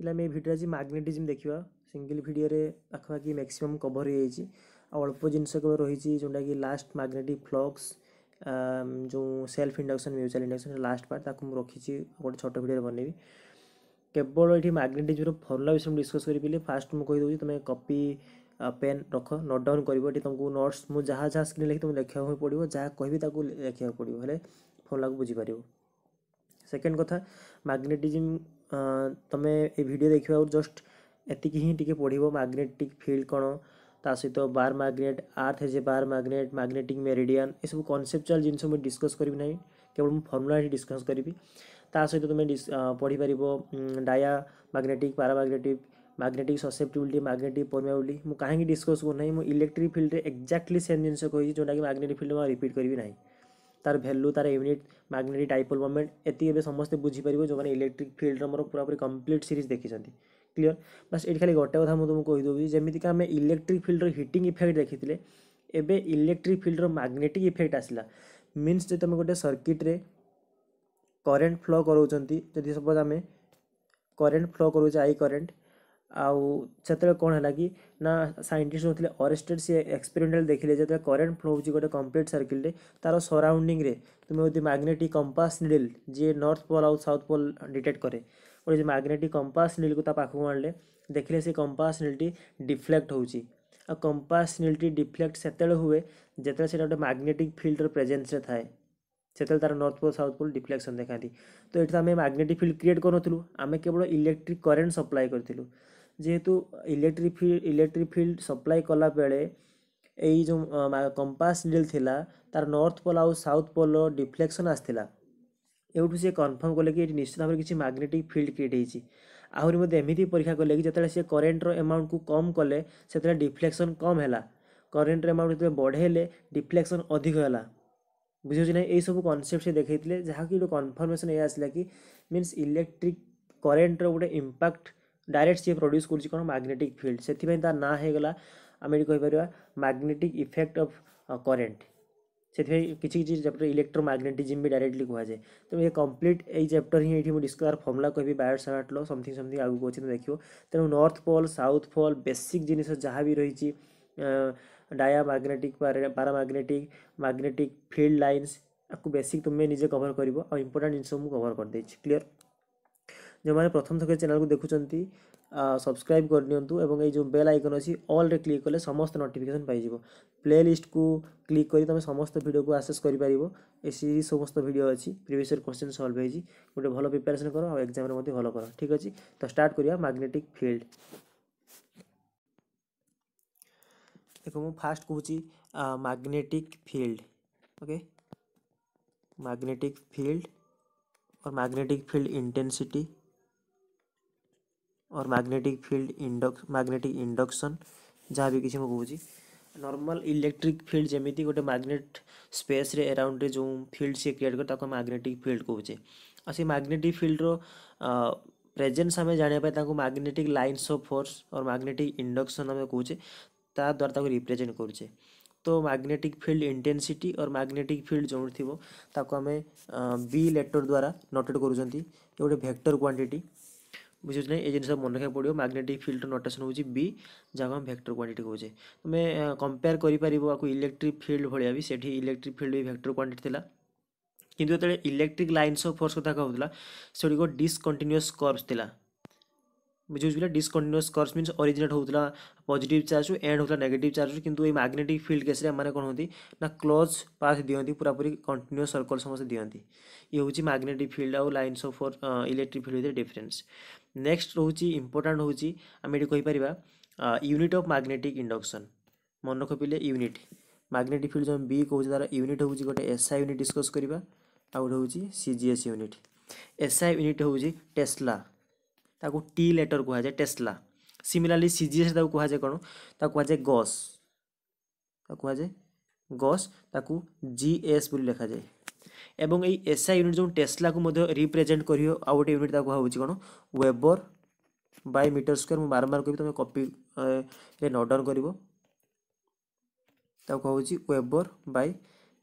ପିଲାମାନେ ଏଇ ଭିଡ଼ିଓରେ ଆଜି ମାଗ୍ନେଟିଜିମ୍ ଦେଖିବା ସିଙ୍ଗିଲ୍ ଭିଡ଼ିଓରେ ପାଖାପାଖି ମ୍ୟାକ୍ସିମମ୍ କଭର୍ ହେଇଯାଇଛି ଆଉ ଅଳ୍ପ ଜିନିଷ କେବଳ ରହିଛି ଯେଉଁଟାକି ଲାଷ୍ଟ ମାଗ୍ନେଟିକ୍ ଫ୍ଲକ୍ସ ଯେଉଁ self induction mutual induction last part ତାକୁ ମୁଁ ରଖିଛି ଗୋଟେ ଛୋଟ ଭିଡ଼ିଓରେ ବନେଇବି କେବଳ ଏଠି ମାଗ୍ନେଟିଜ୍ମର ଫର୍ମୁଲା ବିଷୟରେ ମୁଁ ଡିସ୍କସ୍ କରିପାରିଲି ଫାଷ୍ଟ ମୁଁ କହିଦେଉଛି ତୁମେ କପି ପେନ୍ ରଖ ନୋଟ୍ ଡାଉନ୍ କରିବ ଏଠି ତୁମକୁ ନୋଟ୍ସ ମୁଁ ଯାହା ଯାହା ସ୍କ୍ରିନ୍ ଲେଖି ତୁମକୁ ଲେଖିବାକୁ ପଡ଼ିବ ଯାହା କହିବି ତାକୁ ଲେଖିବାକୁ ପଡ଼ିବ ହେଲେ ଫର୍ମୁଲାକୁ ବୁଝିପାରିବ ସେକେଣ୍ଡ କଥା ମାଗ୍ନେଟିଜିମ୍ ତମେ ଏ ଭିଡ଼ିଓ ଦେଖିବାକୁ ଜଷ୍ଟ ଏତିକି ହିଁ ଟିକେ ପଢ଼ିବ ମ୍ୟାଗ୍ନେଟିକ୍ ଫିଲ୍ଡ କ'ଣ ତା ସହିତ ବାର ମ୍ୟାଗ୍ନେଟ୍ ଆର୍ଥ ହେଜେ ବାର ମ୍ୟାଗ୍ନେଟ୍ ମ୍ୟାଗ୍ନେଟିକ୍ ମେରିଡ଼ିଆନ୍ ଏସବୁ କନସେପ୍ଚୁଆଲ୍ ଜିନିଷ ମୁଁ ଡିସ୍କସ୍ କରିବି ନାହିଁ କେବଳ ମୁଁ ଫର୍ମୁଲା ହିଁ ଡିସ୍କସ୍ କରିବି ତା ସହିତ ତୁମେ ପଢ଼ିପାରିବ diamagnetic paramagnetic magnetic susceptibility magnetic permeability ମୁଁ କାହିଁକି ଡିସ୍କସ୍ କରୁନାହିଁ ମୁଁ ଇଲେକ୍ଟ୍ରିକ୍ ଫିଲ୍ଡରେ ଏକ୍ଜାକ୍ଟଲି ସେମ୍ ଜିନିଷ କହିଛି ଯେଉଁଟାକି ମ୍ୟାଗ୍ନେଟିକ୍ ଫିଲ୍ଡ ମୁଁ ରିପିଟ୍ କରିବି ନାହିଁ তার ভ্যালু তার ইউনিট ম্যাগনেটিক ডাইপোল মোমেন্ট এটি এবে সমস্ত বুঝিপারিব যে ইলেকট্রিক ফিল্ডর মোর পুরাপুরি কমপ্লিট সিরিজ দেখিছেন ক্লিয়ার বাস এটি খালি গোটে কথা তুমি কহিদেবি যেমিতিকি আমি ইলেকট্রিক ফিল্ডর হিটিং ইফেক্ট দেখিলে এবে ইলেকট্রিক ফিল্ডর ম্যাগনেটিক ইফেক্ট আসলা মিন্স যে তুমি গোটে সর্কিট্রে করেন্ট ফ্লো করছেন যদি সপোজ আমি করেন্ট ফ্লো করছে আই করেন্ট ଆଉ ସେତେବେଳେ କ'ଣ ହେଲା କି ନା ସାଇଣ୍ଟିଷ୍ଟ ନଥିଲେ ଅରେଷ୍ଟେଡ଼୍ ସିଏ ଏକ୍ସପେରିମେଣ୍ଟାଲ୍ ଦେଖିଲେ ଯେତେବେଳେ କରେଣ୍ଟ ଫ୍ଲୋ ହେଉଛି ଗୋଟେ କମ୍ପ୍ଲିଟ୍ ସର୍କିଲରେ ତା'ର ସରାଉଣ୍ଡିଂରେ ତୁମେ ଯଦି ମ୍ୟାଗ୍ନେଟିକ୍ କମ୍ପାସ୍ ନିଡ଼ିଲ୍ ଯିଏ ନର୍ଥ ପୋଲ୍ ଆଉ ସାଉଥ୍ ପୋଲ୍ ଡିଟେକ୍ଟ କରେ ଗୋଟେ ଯଦି ମ୍ୟାଗ୍ନେଟିକ୍ କମ୍ପାସ୍ ନିଡ଼ିଲ୍କୁ ତା ପାଖକୁ ଆଣିଲେ ଦେଖିଲେ ସେ କମ୍ପାସ୍ ନିଡ଼ିଲ୍ଟି ଡିଫ୍ଲେକ୍ଟ ହେଉଛି ଆଉ କମ୍ପାସ୍ ନିଡ଼ିଲ୍ଟି ଡିଫ୍ଲେକ୍ଟ ସେତେବେଳେ ହୁଏ ଯେତେବେଳେ ସେଇଟା ଗୋଟେ ମ୍ୟାଗ୍ନେଟିକ୍ ଫିଲ୍ଡର ପ୍ରେଜେନ୍ସରେ ଥାଏ ସେତେବେଳେ ତାର north pole south pole deflection ଦେଖାନ୍ତି ତ ଏଠି ତ ଆମେ ମ୍ୟାଗ୍ନେଟିକ୍ ଫିଲ୍ଡ କ୍ରିଏଟ୍ କରୁନଥିଲୁ ଆମେ କେବଳ ଇଲେକ୍ଟ୍ରିକ୍ କରେଣ୍ଟ ସପ୍ଲାଏ କରିଥିଲୁ ଯେହେତୁ electric field electric field supply କଲାବେଳେ ଏଇ ଯେଉଁ କମ୍ପାସ୍ ଡିଲ୍ ଥିଲା ତା'ର ନର୍ଥ ପୋଲ୍ ଆଉ ସାଉଥ୍ ପୋଲ୍ର ଡିଫ୍ଲେକ୍ସନ୍ ଆସିଥିଲା ଏଇଠୁ ସେ କନଫର୍ମ କଲେ କି ଏଠି ନିଶ୍ଚିତ ଭାବରେ କିଛି ମାଗ୍ନେଟିକ୍ ଫିଲ୍ଡ କ୍ରିଏଟ୍ ହେଇଛି ଆହୁରି ମଧ୍ୟ ଏମିତି ପରୀକ୍ଷା କଲେ କି ଯେତେବେଳେ ସେ କରେଣ୍ଟର ଏମାଉଣ୍ଟକୁ କମ୍ କଲେ ସେତେବେଳେ ଡିଫ୍ଲେକ୍ସନ୍ କମ୍ ହେଲା କରେଣ୍ଟର ଏମାଉଣ୍ଟ ଯେତେବେଳେ ବଢ଼େଇଲେ ଡିଫ୍ଲେକ୍ସନ୍ ଅଧିକ ହେଲା ବୁଝିହେଉଛି ନାହିଁ ଏଇସବୁ କନସେପ୍ଟ ସେ ଦେଖେଇଥିଲେ ଯାହାକି ଗୋଟେ କନଫର୍ମେସନ୍ ଏଇ ଆସିଲା କି ମିନ୍ସ ଇଲେକ୍ଟ୍ରିକ୍ କରେଣ୍ଟର ଗୋଟେ ଇମ୍ପାକ୍ଟ डायरेक्ट सी प्रड्यूस कर मैग्नेटिक फिल्ड से ना होगा आम ये कहीपर मैग्नेटिक इफेक्ट अफ करेन्ट से किसी किसी चैप्टर इलेक्ट्रोमैग्नेटिज्म भी डायरेक्टली कहुए तो ये कम्प्लीट ये चैप्टर हिं ये डिस्कलार फर्मुला कह Biot Savart law something something आगे अच्छे तुम देखो तेणु north pole south pole basic जिन जहाँ भी रही diamagnetic paramagnetic magnetic field lines आपको बेसिक तुम्हें निजे कवर कर और इम्पोर्टां जिन मुझे कवर करदे क्लीयर ଯେଉଁମାନେ ପ୍ରଥମ ଥର ଚ୍ୟାନେଲ୍କୁ ଦେଖୁଛନ୍ତି ସବସ୍କ୍ରାଇବ୍ କରିନିଅନ୍ତୁ ଏବଂ ଏଇ ଯେଉଁ ବେଲ୍ ଆଇକନ୍ ଅଛି ଅଲ୍ରେ କ୍ଲିକ୍ କଲେ ସମସ୍ତ ନୋଟିଫିକେସନ୍ ପାଇଯିବ ପ୍ଲେ ଲିଷ୍ଟକୁ କ୍ଲିକ୍ କରି ତୁମେ ସମସ୍ତ ଭିଡ଼ିଓକୁ ଆସେସ୍ କରିପାରିବ ଏ ସିରିଜ୍ ସମସ୍ତ ଭିଡ଼ିଓ ଅଛି ପ୍ରିଭିୟସ୍ ଇୟର୍ କ୍ୱେଶ୍ଚନ୍ ସଲ୍ଭ ହେଇଛି ଗୋଟେ ଭଲ ପ୍ରିପାରେସନ୍ କର ଆଉ ଏକ୍ଜାମ୍ରେ ମଧ୍ୟ ଭଲ କର ଠିକ୍ ଅଛି ତ ଷ୍ଟାର୍ଟ କରିବା ମାଗ୍ନେଟିକ୍ ଫିଲ୍ଡ ଦେଖ ମୁଁ ଫାଷ୍ଟ କହୁଛି magnetic field okay magnetic field or magnetic field intensity और मैग्नेटिक फील्ड इंडक्स मैग्नेटिक इंडक्शन जहाँ भी किसी को कौन नर्माल इलेक्ट्रिक फील्ड जमी गोटे मैग्नेट स्पेस रे अराउंड रे जो फील्ड सी क्रिएट कर ताको मैग्नेटिक फील्ड कहे आ से मैग्नेटिक फील्ड रो प्रेजेन्स आम जानापी मैग्नेटिक लाइन्स अफ फोर्स और मैग्नेटिक इंडक्शन आम कहे ता द्वारा ताको तो मैग्नेटिक फील्ड इंटेनसीटी और मैग्नेटिक फील्ड जो थी आम बी लेटर द्वारा नोटेट करुँच गोटे भेक्टर क्वांटिटी बुझे ये जिस मन रखा पड़ो मैग्नेटिक फिल्ड नोटेसन हो जहाँ हम भेक्टर क्वांटिटी कहे तुम्हें कंपेयर कर इलेक्ट्रिक फिल्ड भाया भी सेठी इलेक्ट्रिक फिल्ड भी भैक्टर क्वांटिटी था कि जो इलेक्ट्रिक लाइनस अफ फोर्स क्या कहूला से डिसकंटिन्युअस कर्वस था बुझे डिसकंटिन्युअस कर्स मीन ओरिजिनेट होता पजिट चार्ज एंड होता नेगेट चार्ज कि मैग्नेटिक फिल्ड केस कौन होती ना क्लोज पाथ दिखती पूरा पूरी कंटिन्युअस सर्कल समस्त दिखती ये हूँ मैग्नेटिक फिल्ड आउ line of force electric field भर डिफरेन्स ନେକ୍ସଟ ରହୁଛି ଇମ୍ପୋର୍ଟାଣ୍ଟ ହେଉଛି ଆମେ ଏଠି କହିପାରିବା ୟୁନିଟ୍ ଅଫ୍ ମାଗ୍ନେଟିକ୍ ଇଣ୍ଡକ୍ସନ୍ ମନେ ରଖ ୟୁନିଟ୍ ମାଗ୍ନେଟିକ୍ ଫିଲ୍ଡ ଯେଉଁ ବି କହୁଛି ତା'ର ୟୁନିଟ୍ ହେଉଛି ଗୋଟେ ଆଇ ୟୁନିଟ୍ ଡିସ୍କସ୍ କରିବା ଆଉ ଗୋଟେ ହେଉଛି C G S unit S I unit ହେଉଛି ଟେସ୍ଲା ତାକୁ ଟି ଲେଟର୍ କୁହାଯାଏ tesla similarly C G S ତାକୁ କୁହାଯାଏ କ'ଣ ତାକୁ କୁହାଯାଏ ଗସ୍ ତାକୁ କୁହାଯାଏ ଗସ୍ ତାକୁ ଜି ଏସ୍ ବୋଲି ଲେଖାଯାଏ এবং এই এসআই ୟୁନିଟ୍ ଯେଉଁ ଟେସ୍ଲାକୁ ମଧ୍ୟ ରିପ୍ରେଜେଣ୍ଟ କରିବ ଆଉ ଗୋଟେ ୟୁନିଟ୍ ତାକୁ ହେଉଛି କ'ଣ ୱେବର ବାଇ ମିଟର ସ୍କୋୟାର ମୁଁ ବାରମ୍ବାର କହିବି ତୁମେ କପିରେ ନୋଟ୍ ଡାଉନ୍ କରିବ ତାକୁ ହେଉଛି weber by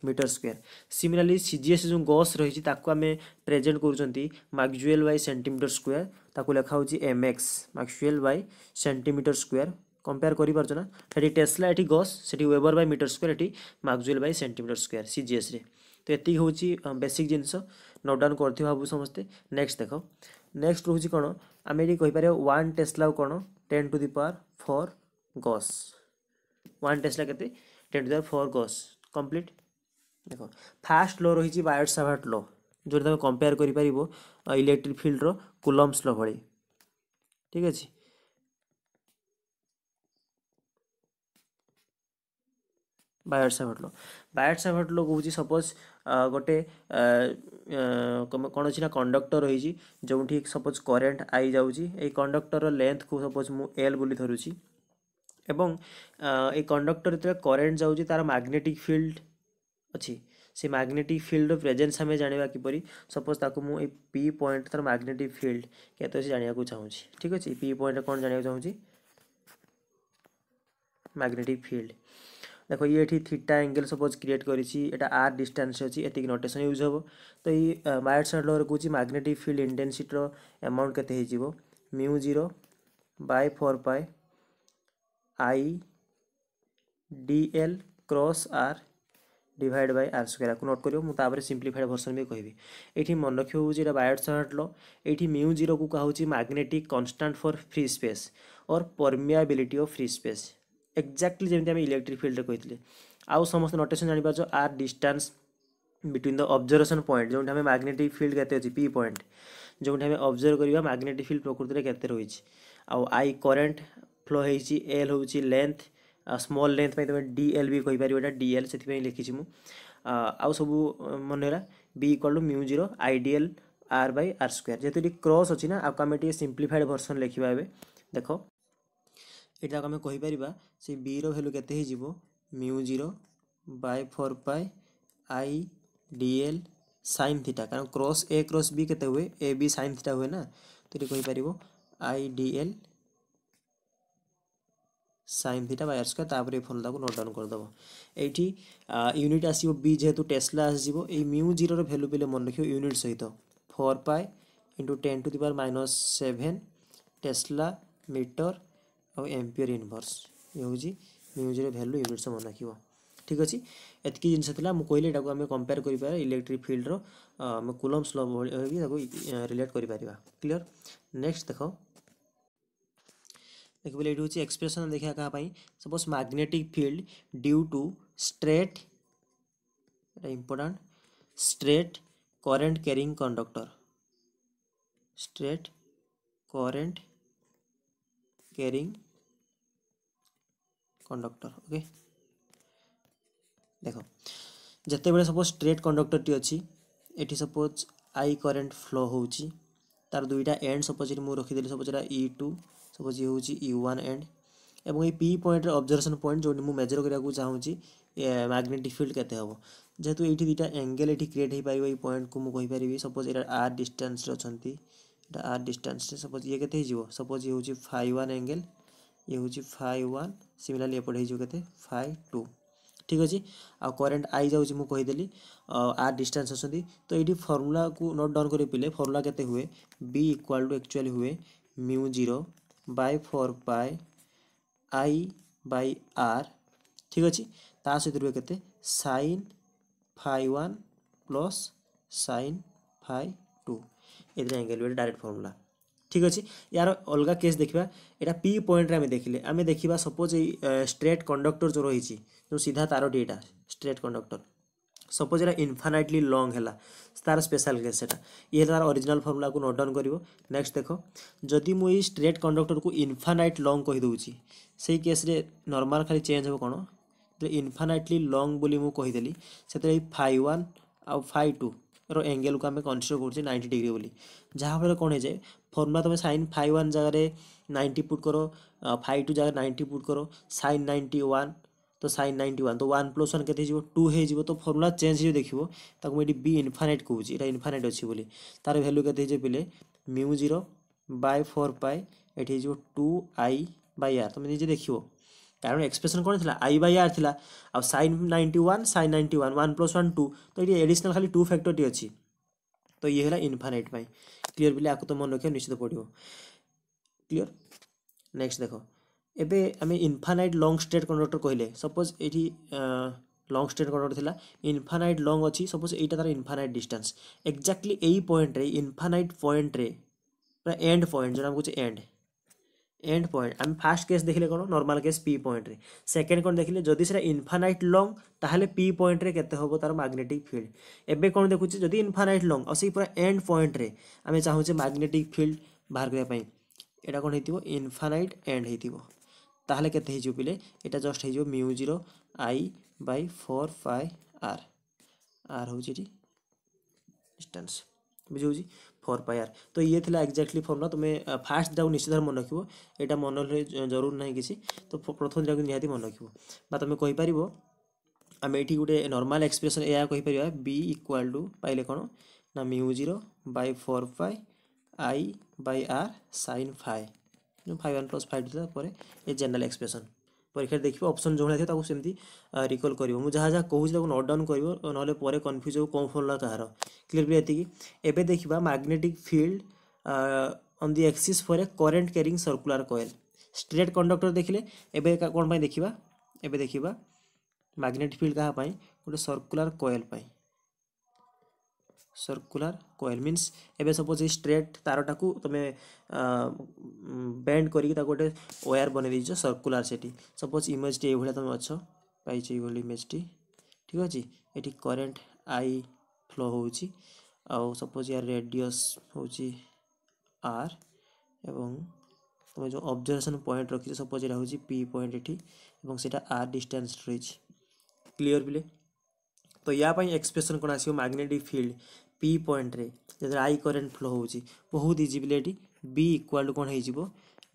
metre square similarly CGS ଯେଉଁ ଗସ୍ ରହିଛି ତାକୁ ଆମେ ପ୍ରେଜେଣ୍ଟ କରୁଛନ୍ତି ମାକ୍ଜୁଏଲ୍ ବାଇ ସେଣ୍ଟିମିଟର ସ୍କୋୟାର ତାକୁ ଲେଖା ହେଉଛି MX maxwell by centimetre square compare করে পারছ না সেটি টেসলা এটি গস সেটি ওয়েবর বাই মিটার স্কোয়ার এটি মাকজুয়েল বাই সেন্টিমিটার স্কোয়ার সিজিএসরে तो ଏତିକି ହେଉଛି ବେସିକ୍ ଜିନିଷ ନୋଟ୍ ଡାଉନ୍ କରିଥିବ ଭାବୁ ସମସ୍ତେ ନେକ୍ସଟ ଦେଖ ନେକ୍ସଟ ରହୁଛି କ'ଣ ଆମେ ଏଠି କହିପାରିବା ୱାନ୍ ଟେସ୍ଲା କ'ଣ ten to the power four gauss one tesla କେତେ ten to the power four gauss complete ଦେଖ ଫାଷ୍ଟ ଲ ରହିଛି ବାୟୋଟ୍ ସାଭାର୍ଟ ଲ ଯେଉଁଟା ତୁମେ କମ୍ପେୟାର କରିପାରିବ ଇଲେକ୍ଟ୍ରିକ୍ ଫିଲ୍ଡର କୁଲମ୍ସ ଲ ଭଳି ଠିକ୍ ଅଛି ବାୟଟ୍ ସାଭର୍ଟ ଲ ବାୟଟ୍ ସାଭର୍ଟ ଲ କହୁଛି ସପୋଜ୍ ଗୋଟେ କ'ଣ ଅଛି ନା କଣ୍ଡକ୍ଟର ରହିଛି ଯେଉଁଠି ସପୋଜ୍ କରେଣ୍ଟ ଆଇଯାଉଛି ଏଇ କଣ୍ଡକ୍ଟରର ଲେନ୍ଥକୁ ସପୋଜ୍ ମୁଁ ଏଲ୍ ବୋଲି ଧରୁଛି ଏବଂ ଏଇ କଣ୍ଡକ୍ଟର ଯେତେବେଳେ କରେଣ୍ଟ ଯାଉଛି ତା'ର ମାଗ୍ନେଟିକ୍ ଫିଲ୍ଡ ଅଛି ସେ ମାଗ୍ନେଟିକ୍ ଫିଲ୍ଡର ପ୍ରେଜେନ୍ସ ଆମେ ଜାଣିବା କିପରି ସପୋଜ୍ ତାକୁ ମୁଁ ଏଇ ପି ପଏଣ୍ଟ ତା'ର ମ୍ୟାଗ୍ନେଟିକ୍ ଫିଲ୍ଡ କେତେ ଅଛି ଜାଣିବାକୁ ଚାହୁଁଛି ଠିକ୍ ଅଛି ପି ପଏଣ୍ଟ କ'ଣ ଜାଣିବାକୁ ଚାହୁଁଛି ମାଗ୍ନେଟିକ୍ ଫିଲ୍ଡ দেখো ये এটি থিটা एंगल सपोज क्रिएट করেছি এটা r ডিসটেন্স আছে এতিকি নোটেশন ইউজ হবো তো এই মায়ার্স ল রে কোচি ম্যাগনেটিক ফিল্ড ইন্টেনসিটি র अमाउंट কত হই যিবো mu 0 by 4 pi i dl cross r divide by R square আকু নোট করিও মু তাপরে সিম্পলিফাইড ভর্সন বি কইবি এইটি মন রাখিও যে এটা বায়ার্ড সার্ট ল এইটি মিউ জিরো কু কাহুচি magnetic constant for free space or permeability of free space exactly ଯେମିତି ଆମେ ଇଲେକ୍ଟ୍ରିକ୍ ଫିଲ୍ଡରେ କହିଥିଲେ ଆଉ ସମସ୍ତେ ନୋଟେସନ୍ ଜାଣିପାରୁଛ R distance between the observation point ଯେଉଁଠି ଆମେ ମ୍ୟାଗ୍ନେଟିକ୍ ଫିଲ୍ଡ କେତେ ଅଛି ପି ପଏଣ୍ଟ ଯେଉଁଠି ଆମେ ଅବଜର୍ଭ କରିବା ମ୍ୟାଗ୍ନେଟିକ୍ ଫିଲ୍ଡ ପ୍ରକୃତିରେ କେତେ ରହିଛି ଆଉ ଆଇ କରେଣ୍ଟ ଫ୍ଲୋ ହେଇଛି ଏଲ୍ ହେଉଛି ଲେନ୍ଥ ସ୍ମଲ୍ ଲେନ୍ଥ ପାଇଁ ତୁମେ ଡି ଏଲ୍ ବି କହିପାରିବ ଏଇଟା ଡି ଏଲ୍ ସେଥିପାଇଁ ଲେଖିଛି ମୁଁ ଆଉ ସବୁ ମନେ ହେଲା B equal to mu zero I D L R by R square ଯେହେତୁ ଏଠି କ୍ରସ୍ ଅଛି ନା ଆକୁ ଆମେ ଟିକେ ସିମ୍ପ୍ଲିଫାଏଡ଼୍ ଭର୍ସନ୍ ଲେଖିବା ଏବେ ଦେଖ ଏଠି ତାକୁ ଆମେ କହିପାରିବା ସେ ବିର ଭ୍ୟାଲୁ କେତେ ହେଇଯିବ mu zero by four pi I D L sine theta କାରଣ କ୍ରସ୍ ଏ କ୍ରସ୍ ବି କେତେ ହୁଏ ଏ ବି ସାଇନ୍ ଥିଟା ହୁଏ ନା ତ ଏଠି କହିପାରିବ I D L sine theta by R square তাপরে এই ফর্মুলাকে নোট ডাউন করে দেব এইটি ইউনিট আসব বি যেহেতু টেসলা আসব এই মিউ জিরোর ভ্যালু পেলে মনে রাখব ইউনিট সহিত four pi into ten to the power minus seven tesla metre ଆଉ ଏମ୍ପିୟର ଇନଭର୍ସ ଏ ହେଉଛି ମ୍ୟୁଜ୍ର ଭ୍ୟାଲୁ ୟୁନିଟ୍ ସମାନ ରଖିବ ଠିକ୍ ଅଛି ଏତିକି ଜିନିଷ ଥିଲା ମୁଁ କହିଲି ଏଟାକୁ ଆମେ କମ୍ପେୟାର କରିପାରିବା ଇଲେକ୍ଟ୍ରିକ୍ ଫିଲ୍ଡର ଆମେ କୁଲମ୍ସ ଲ ଭଳି ତାକୁ ରିଲେଟ୍ କରିପାରିବା କ୍ଲିଅର ନେକ୍ସଟ ଦେଖ ଦେଖିବ ଏଇଠି ହେଉଛି ଏକ୍ସପ୍ରେସନ୍ ଦେଖିବା କାହା ପାଇଁ suppose magnetic field due to straight ଏଇଟା important straight current carrying conductor straight current carrying conductor okay देखो जिते बड़े सपोज स्ट्रेट कंडक्टर टी अच्छी ये सपोज आई करेंट फ्लो हो तार दुईटा एंड सपोज मुझे रखीदेली सपोज इ टू सपोज ये हूँ इन एंड ये पी पॉइंट अब्जरवेशन पॉइंट जो मेजर कराया चाहूँगी मैग्नेटिक फिल्ड के जेहतु ये दुटा एंगेल ये क्रिएट हो पार पॉइंट को मुझे कहीपरि सपोज ये आर डिस्टान्स अच्छा आर डिस्टान्स सपोज ये के सपोज ये हूँ फाइव वन एंगेल ये हूँ फाइव वन ସିମିଲାରଲି ଏପଟେ ହେଇଯିବ କେତେ ଫାଇ ଟୁ ଠିକ୍ ଅଛି ଆଉ କରେଣ୍ଟ ଆଇ ଯାଉଛି ମୁଁ କହିଦେଲି ଆର୍ ଡିଷ୍ଟାନ୍ସ ଅଛନ୍ତି ତ ଏଇଠି ଫର୍ମୁଲାକୁ ନୋଟ୍ ଡାଉନ୍ କରି ପିଲେ ଫର୍ମୁଲା କେତେ ହୁଏ ବି ଇକ୍ୱାଲ୍ ଟୁ ଆକ୍ଚୁଆଲି ହୁଏ mu zero by four by I by R ଠିକ୍ ଅଛି ତା ସହିତ ରୁହେ କେତେ sine phi one plus sine phi two ଏଥିରେ ଆଙ୍ଗେଲ ଗୋଟେ ଡାଇରେକ୍ଟ ଫର୍ମୁଲା ঠিক আছে ইয়ার অলগা কেସ୍ ଦେଖିବା ଏଇଟା ପି ପଏଣ୍ଟରେ ଆମେ ଦେଖିଲେ ଆମେ ଦେଖିବା ସପୋଜ୍ ଏଇ ଷ୍ଟ୍ରେଟ୍ କଣ୍ଡକ୍ଟର ଯେଉଁ ରହିଛି ଯେଉଁ ସିଧା ତାରଟି ଏଇଟା ଷ୍ଟ୍ରେଟ୍ କଣ୍ଡକ୍ଟର ସପୋଜ୍ ଏଇଟା ଇନଫାନାଇଟଲି ଲଙ୍ଗ୍ ହେଲା ତା'ର ସ୍ପେଶାଲ୍ କେସ୍ ସେଇଟା ଇଏ ତା'ର ଅରିଜିନାଲ୍ ଫର୍ମୁଲାକୁ ନୋଟ୍ ଡାଉନ୍ କରିବ ନେକ୍ସଟ ଦେଖ ଯଦି ମୁଁ ଏଇ ଷ୍ଟ୍ରେଟ୍ କଣ୍ଡକ୍ଟରକୁ ଇନଫାନାଇଟ୍ ଲଙ୍ଗ୍ କହିଦେଉଛି ସେଇ କେସ୍ରେ ନର୍ମାଲ୍ ଖାଲି ଚେଞ୍ଜ ହେବ କ'ଣ ଯେତେବେଳେ ଇନଫାନାଇଟଲି ଲଙ୍ଗ୍ ବୋଲି ମୁଁ କହିଦେଲି ସେଥିରେ ଏଇ ଫାଇ ୱାନ୍ ଆଉ ଫାଇ ଟୁର ଏଙ୍ଗେଲକୁ ଆମେ କନସିଡ଼ର କରୁଛେ ନାଇଣ୍ଟି ଡିଗ୍ରୀ ବୋଲି ଯାହାଫଳରେ କ'ଣ ହେଇଯାଏ ফর্মুলা তুমি সাইন ফাইভ ওয়ান জায়গায় নাইনটি পুট করো ফাইভ টু জায়গায় নাইনটি পুট করো সাইন নাইনটি ওয়ান তো সাইন নাইনটি ওয়ান তো ওয়ান প্লস ওয়ান কেতে হয়ে টু হয়ে তো ফর্মুলা চেঞ্জ হয়ে দেখব তাকে এটি বি ইনফানাইট কুচি এটা ইনফানাইট অছি বলে তার ভ্যালু কেতে হয়ে পিলে mu zero by four pi এটি হয়ে টু আই বাই আর তুমি নিজে দেখব কারণ এক্সপ্রেসন কোণ লা আই বাই আর লা R sine ninety one sine ninety one one plus one two তো এটি এডিশনাল খালি টু ফ্যাক্টরটি অছি তো ইয়ে হল ইনফানাইট পাই ক্লিয়র ପିଲା ଆକୁ ତ ମନେ ରଖିବା ନିଶ୍ଚିତ ପଡ଼ିବ କ୍ଲିଅର୍ ନେକ୍ସଟ ଦେଖ ଏବେ ଆମେ ଇନଫାନାଇଟ୍ ଲଙ୍ଗ ଷ୍ଟେଟ୍ କଣ୍ଡକ୍ଟର କହିଲେ ସପୋଜ୍ ଏଇଠି লং স্টেট কন্ডাক্ট লা ইনফানাইট লং অছি সপোজ এইটা তার ইনফানাইট ডিষ্টান্স এক্জাক্টলি এই পয়েন্টরে ইনফানাইট পয়েন্টরে পুরা এন্ড পয়েন্ট যেটা আমি কହୁছি এন্ড এন্ড পয়েন্ট আমি ফার্স্ট কেস দেখিলে কোণ নর্মাল কেস পি পয়েন্টরে সেকেন্ড কোণ দেখিলে যদি সেটা ইনফানাইট লং তাহলে পি পয়েন্টরে কেতে হব তার ম্যাগনেটিক ফিল্ড এবে কোণ দেখুছে যদি ইনফানাইট লং আর সেই পুরা এন্ড পয়েন্টরে আমি চাহুছে ম্যাগনেটিক ফিল্ড বাহার করা এটা কোণ হইতিব ইনফানাইট এন্ড হইতিব তাহলে কেতে হইযো পিলে এটা জস্ট হইযো mu zero I by four phi R R হচ্ছে এটি ডিস্টান্স বুঝি ફોર પાઈ આર તો ଇଏ ଥିଲା ଏକ୍ଜାକ୍ଟଲି ଫର୍ମୁଲା ତୁମେ ଫାର୍ଷ୍ଟ ଯାକୁ ନିଶ୍ଚିତ ଭାବରେ ମନେ ରଖିବ ଏଇଟା ମନେ ରହିଲେ ଜରୁର ନାହିଁ କିଛି ତ ପ୍ରଥମ ଯାକୁ ନିହାତି ମନେ ରଖିବ ବା ତୁମେ କହିପାରିବ ଆମେ ଏଇଠି ଗୋଟେ ନର୍ମାଲ୍ ଏକ୍ସପ୍ରେସନ୍ ଏହା କହିପାରିବା ବି ଇକ୍ୱାଲ୍ ଟୁ ପାଇଲେ କ'ଣ ନା mu zero by four pi I by R sine phi ଯେଉଁ ଫାଇଭ୍ ୱାନ୍ ପ୍ଲସ୍ ଫାଇଭ୍ ଥିଲା ପରେ ଏ ଜେନେରାଲ୍ ଏକ୍ସପ୍ରେସନ୍ পরীক্ষায় দেখবে অপশন ଯେଉଁଭଳିଆ ଥିବ ତାକୁ ସେମିତି ରିକଲ୍ କରିବ ମୁଁ ଯାହା ଯାହା କହୁଛି ତାକୁ ନୋଟ୍ ଡାଉନ୍ କରିବ ନହେଲେ ପରେ କନଫ୍ୟୁଜ୍ ହେବ କେଉଁ ଫର୍ମୁଲା କାହାର କ୍ଲିୟରଲି ଏତିକି ଏବେ ଦେଖିବା magnetic field on the axis for a current carrying circular coil straight conductor ଦେଖିଲେ ଏବେ କ'ଣ ପାଇଁ ଦେଖିବା ଏବେ ଦେଖିବା ମ୍ୟାଗ୍ନେଟିକ୍ ଫିଲ୍ଡ କାହା ପାଇଁ ଗୋଟେ ସର୍କୁଲାର କଏଲ୍ ପାଇଁ सर्कुलर कोइल मीनस एवं सपोज स्ट्रेट तारटा को तुम बैंड कर गोटे ओयार बन देच सर्कुलर से सपोज इमेज टी ये तुम अच्छ पाई इमेज टी ठीक अच्छे ये करेन्ट आई फ्लो हो सपोज यार रेडियस हूँ आर एवं तुम जो अबजरवेशन पॉइंट रखी सपोज यहाँ हूँ पी पॉइंट ये से आर डिस्टान्स रही क्लीयर बिले तो यापाई एक्सप्रेसन कौन आस मैग्नेटिक फिल्ड ପି ପଏଣ୍ଟରେ ଯେତେବେଳେ ଆଇ କରେଣ୍ଟ ଫ୍ଲୋ ହେଉଛି ବହୁତ ଇଜି ପିଲେ ଏଠି ବି ଇକ୍ୱାଲ୍ ଟୁ କ'ଣ ହେଇଯିବ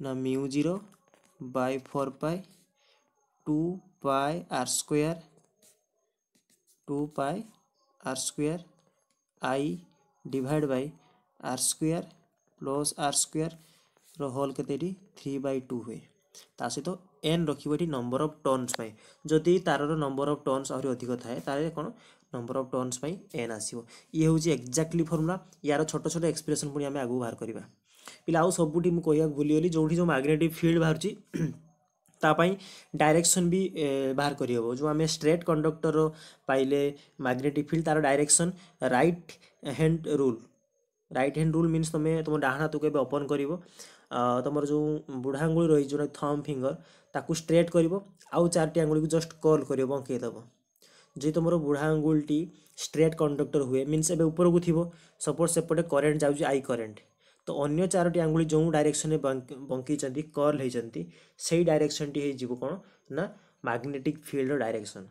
ନା mu zero by four pi two pi R square two pi R square I divide by R square plus R ସ୍କୋୟାର୍ର ହୋଲ୍ କେତେ ଏଠି ଥ୍ରୀ ବାଇ ଟୁ ହୁଏ ତା ସହିତ ଏନ୍ ରଖିବ ଏଠି ନମ୍ବର ଅଫ୍ ଟନ୍ସ ପାଇଁ ଯଦି ତାରର ନମ୍ବର ଅଫ୍ ଟନ୍ସ ଆହୁରି ଅଧିକ ଥାଏ ତାହେଲେ କ'ଣ ନମ୍ବର ଅଫ୍ ଟର୍ନସ୍ ପାଇଁ ଏନ୍ ଆସିବ ଇଏ ହେଉଛି ଏକ୍ଜାକ୍ଟଲି ଫର୍ମୁଲା ୟାର ଛୋଟ ଛୋଟ ଏକ୍ସପ୍ରେସନ୍ ପୁଣି ଆମେ ଆଗକୁ ବାହାର କରିବା ପିଲା ଆଉ ସବୁଠି ମୁଁ କହିବାକୁ ଭୁଲିଗଲି ଯେଉଁଠି ଯେଉଁ ମ୍ୟାଗ୍ନେଟିକ୍ ଫିଲ୍ଡ ବାହାରୁଛି ତା ପାଇଁ ଡାଇରେକ୍ସନ୍ ବି ବାହାର କରିହେବ ଯେଉଁ ଆମେ ଷ୍ଟ୍ରେଟ୍ କଣ୍ଡକ୍ଟର ପାଇଲେ ମ୍ୟାଗ୍ନେଟିକ୍ ଫିଲ୍ଡ ତା'ର direction right hand rule right hand rule means ତୁମେ ତୁମ ଡାହାଣ ହାତକୁ ଏବେ ଓପନ୍ କରିବ ତୁମର ଯେଉଁ ବୁଢ଼ା ଆଙ୍ଗୁଳି ରହିଛି ଯେଉଁଟା ଥମ୍ ଫିଙ୍ଗର ତାକୁ ଷ୍ଟ୍ରେଟ୍ କରିବ ଆଉ ଚାରିଟି ଆଙ୍ଗୁଳିକୁ ଜଷ୍ଟ କଲ୍ କରିବ ବଙ୍କେଇ ଦେବ ଯଦି ତୁମର ବୁଢ଼ା ଆଙ୍ଗୁଳିଟି ଷ୍ଟ୍ରେଟ୍ କଣ୍ଡକ୍ଟର ହୁଏ ମିନ୍ସ ଏବେ ଉପରକୁ ଥିବ ସପୋଜ୍ ସେପଟେ କରେଣ୍ଟ ଯାଉଛି ଆଇ କରେଣ୍ଟ ତ ଅନ୍ୟ ଚାରୋଟି ଆଙ୍ଗୁଳି ଯେଉଁ ଡାଇରେକ୍ସନ୍ରେ ବଙ୍କେଇଛନ୍ତି କର୍ଲ ହେଇଛନ୍ତି ସେଇ ଡାଇରେକ୍ସନ୍ଟି ହେଇଯିବ କ'ଣ ନା ମାଗ୍ନେଟିକ୍ ଫିଲ୍ଡର ଡାଇରେକ୍ସନ୍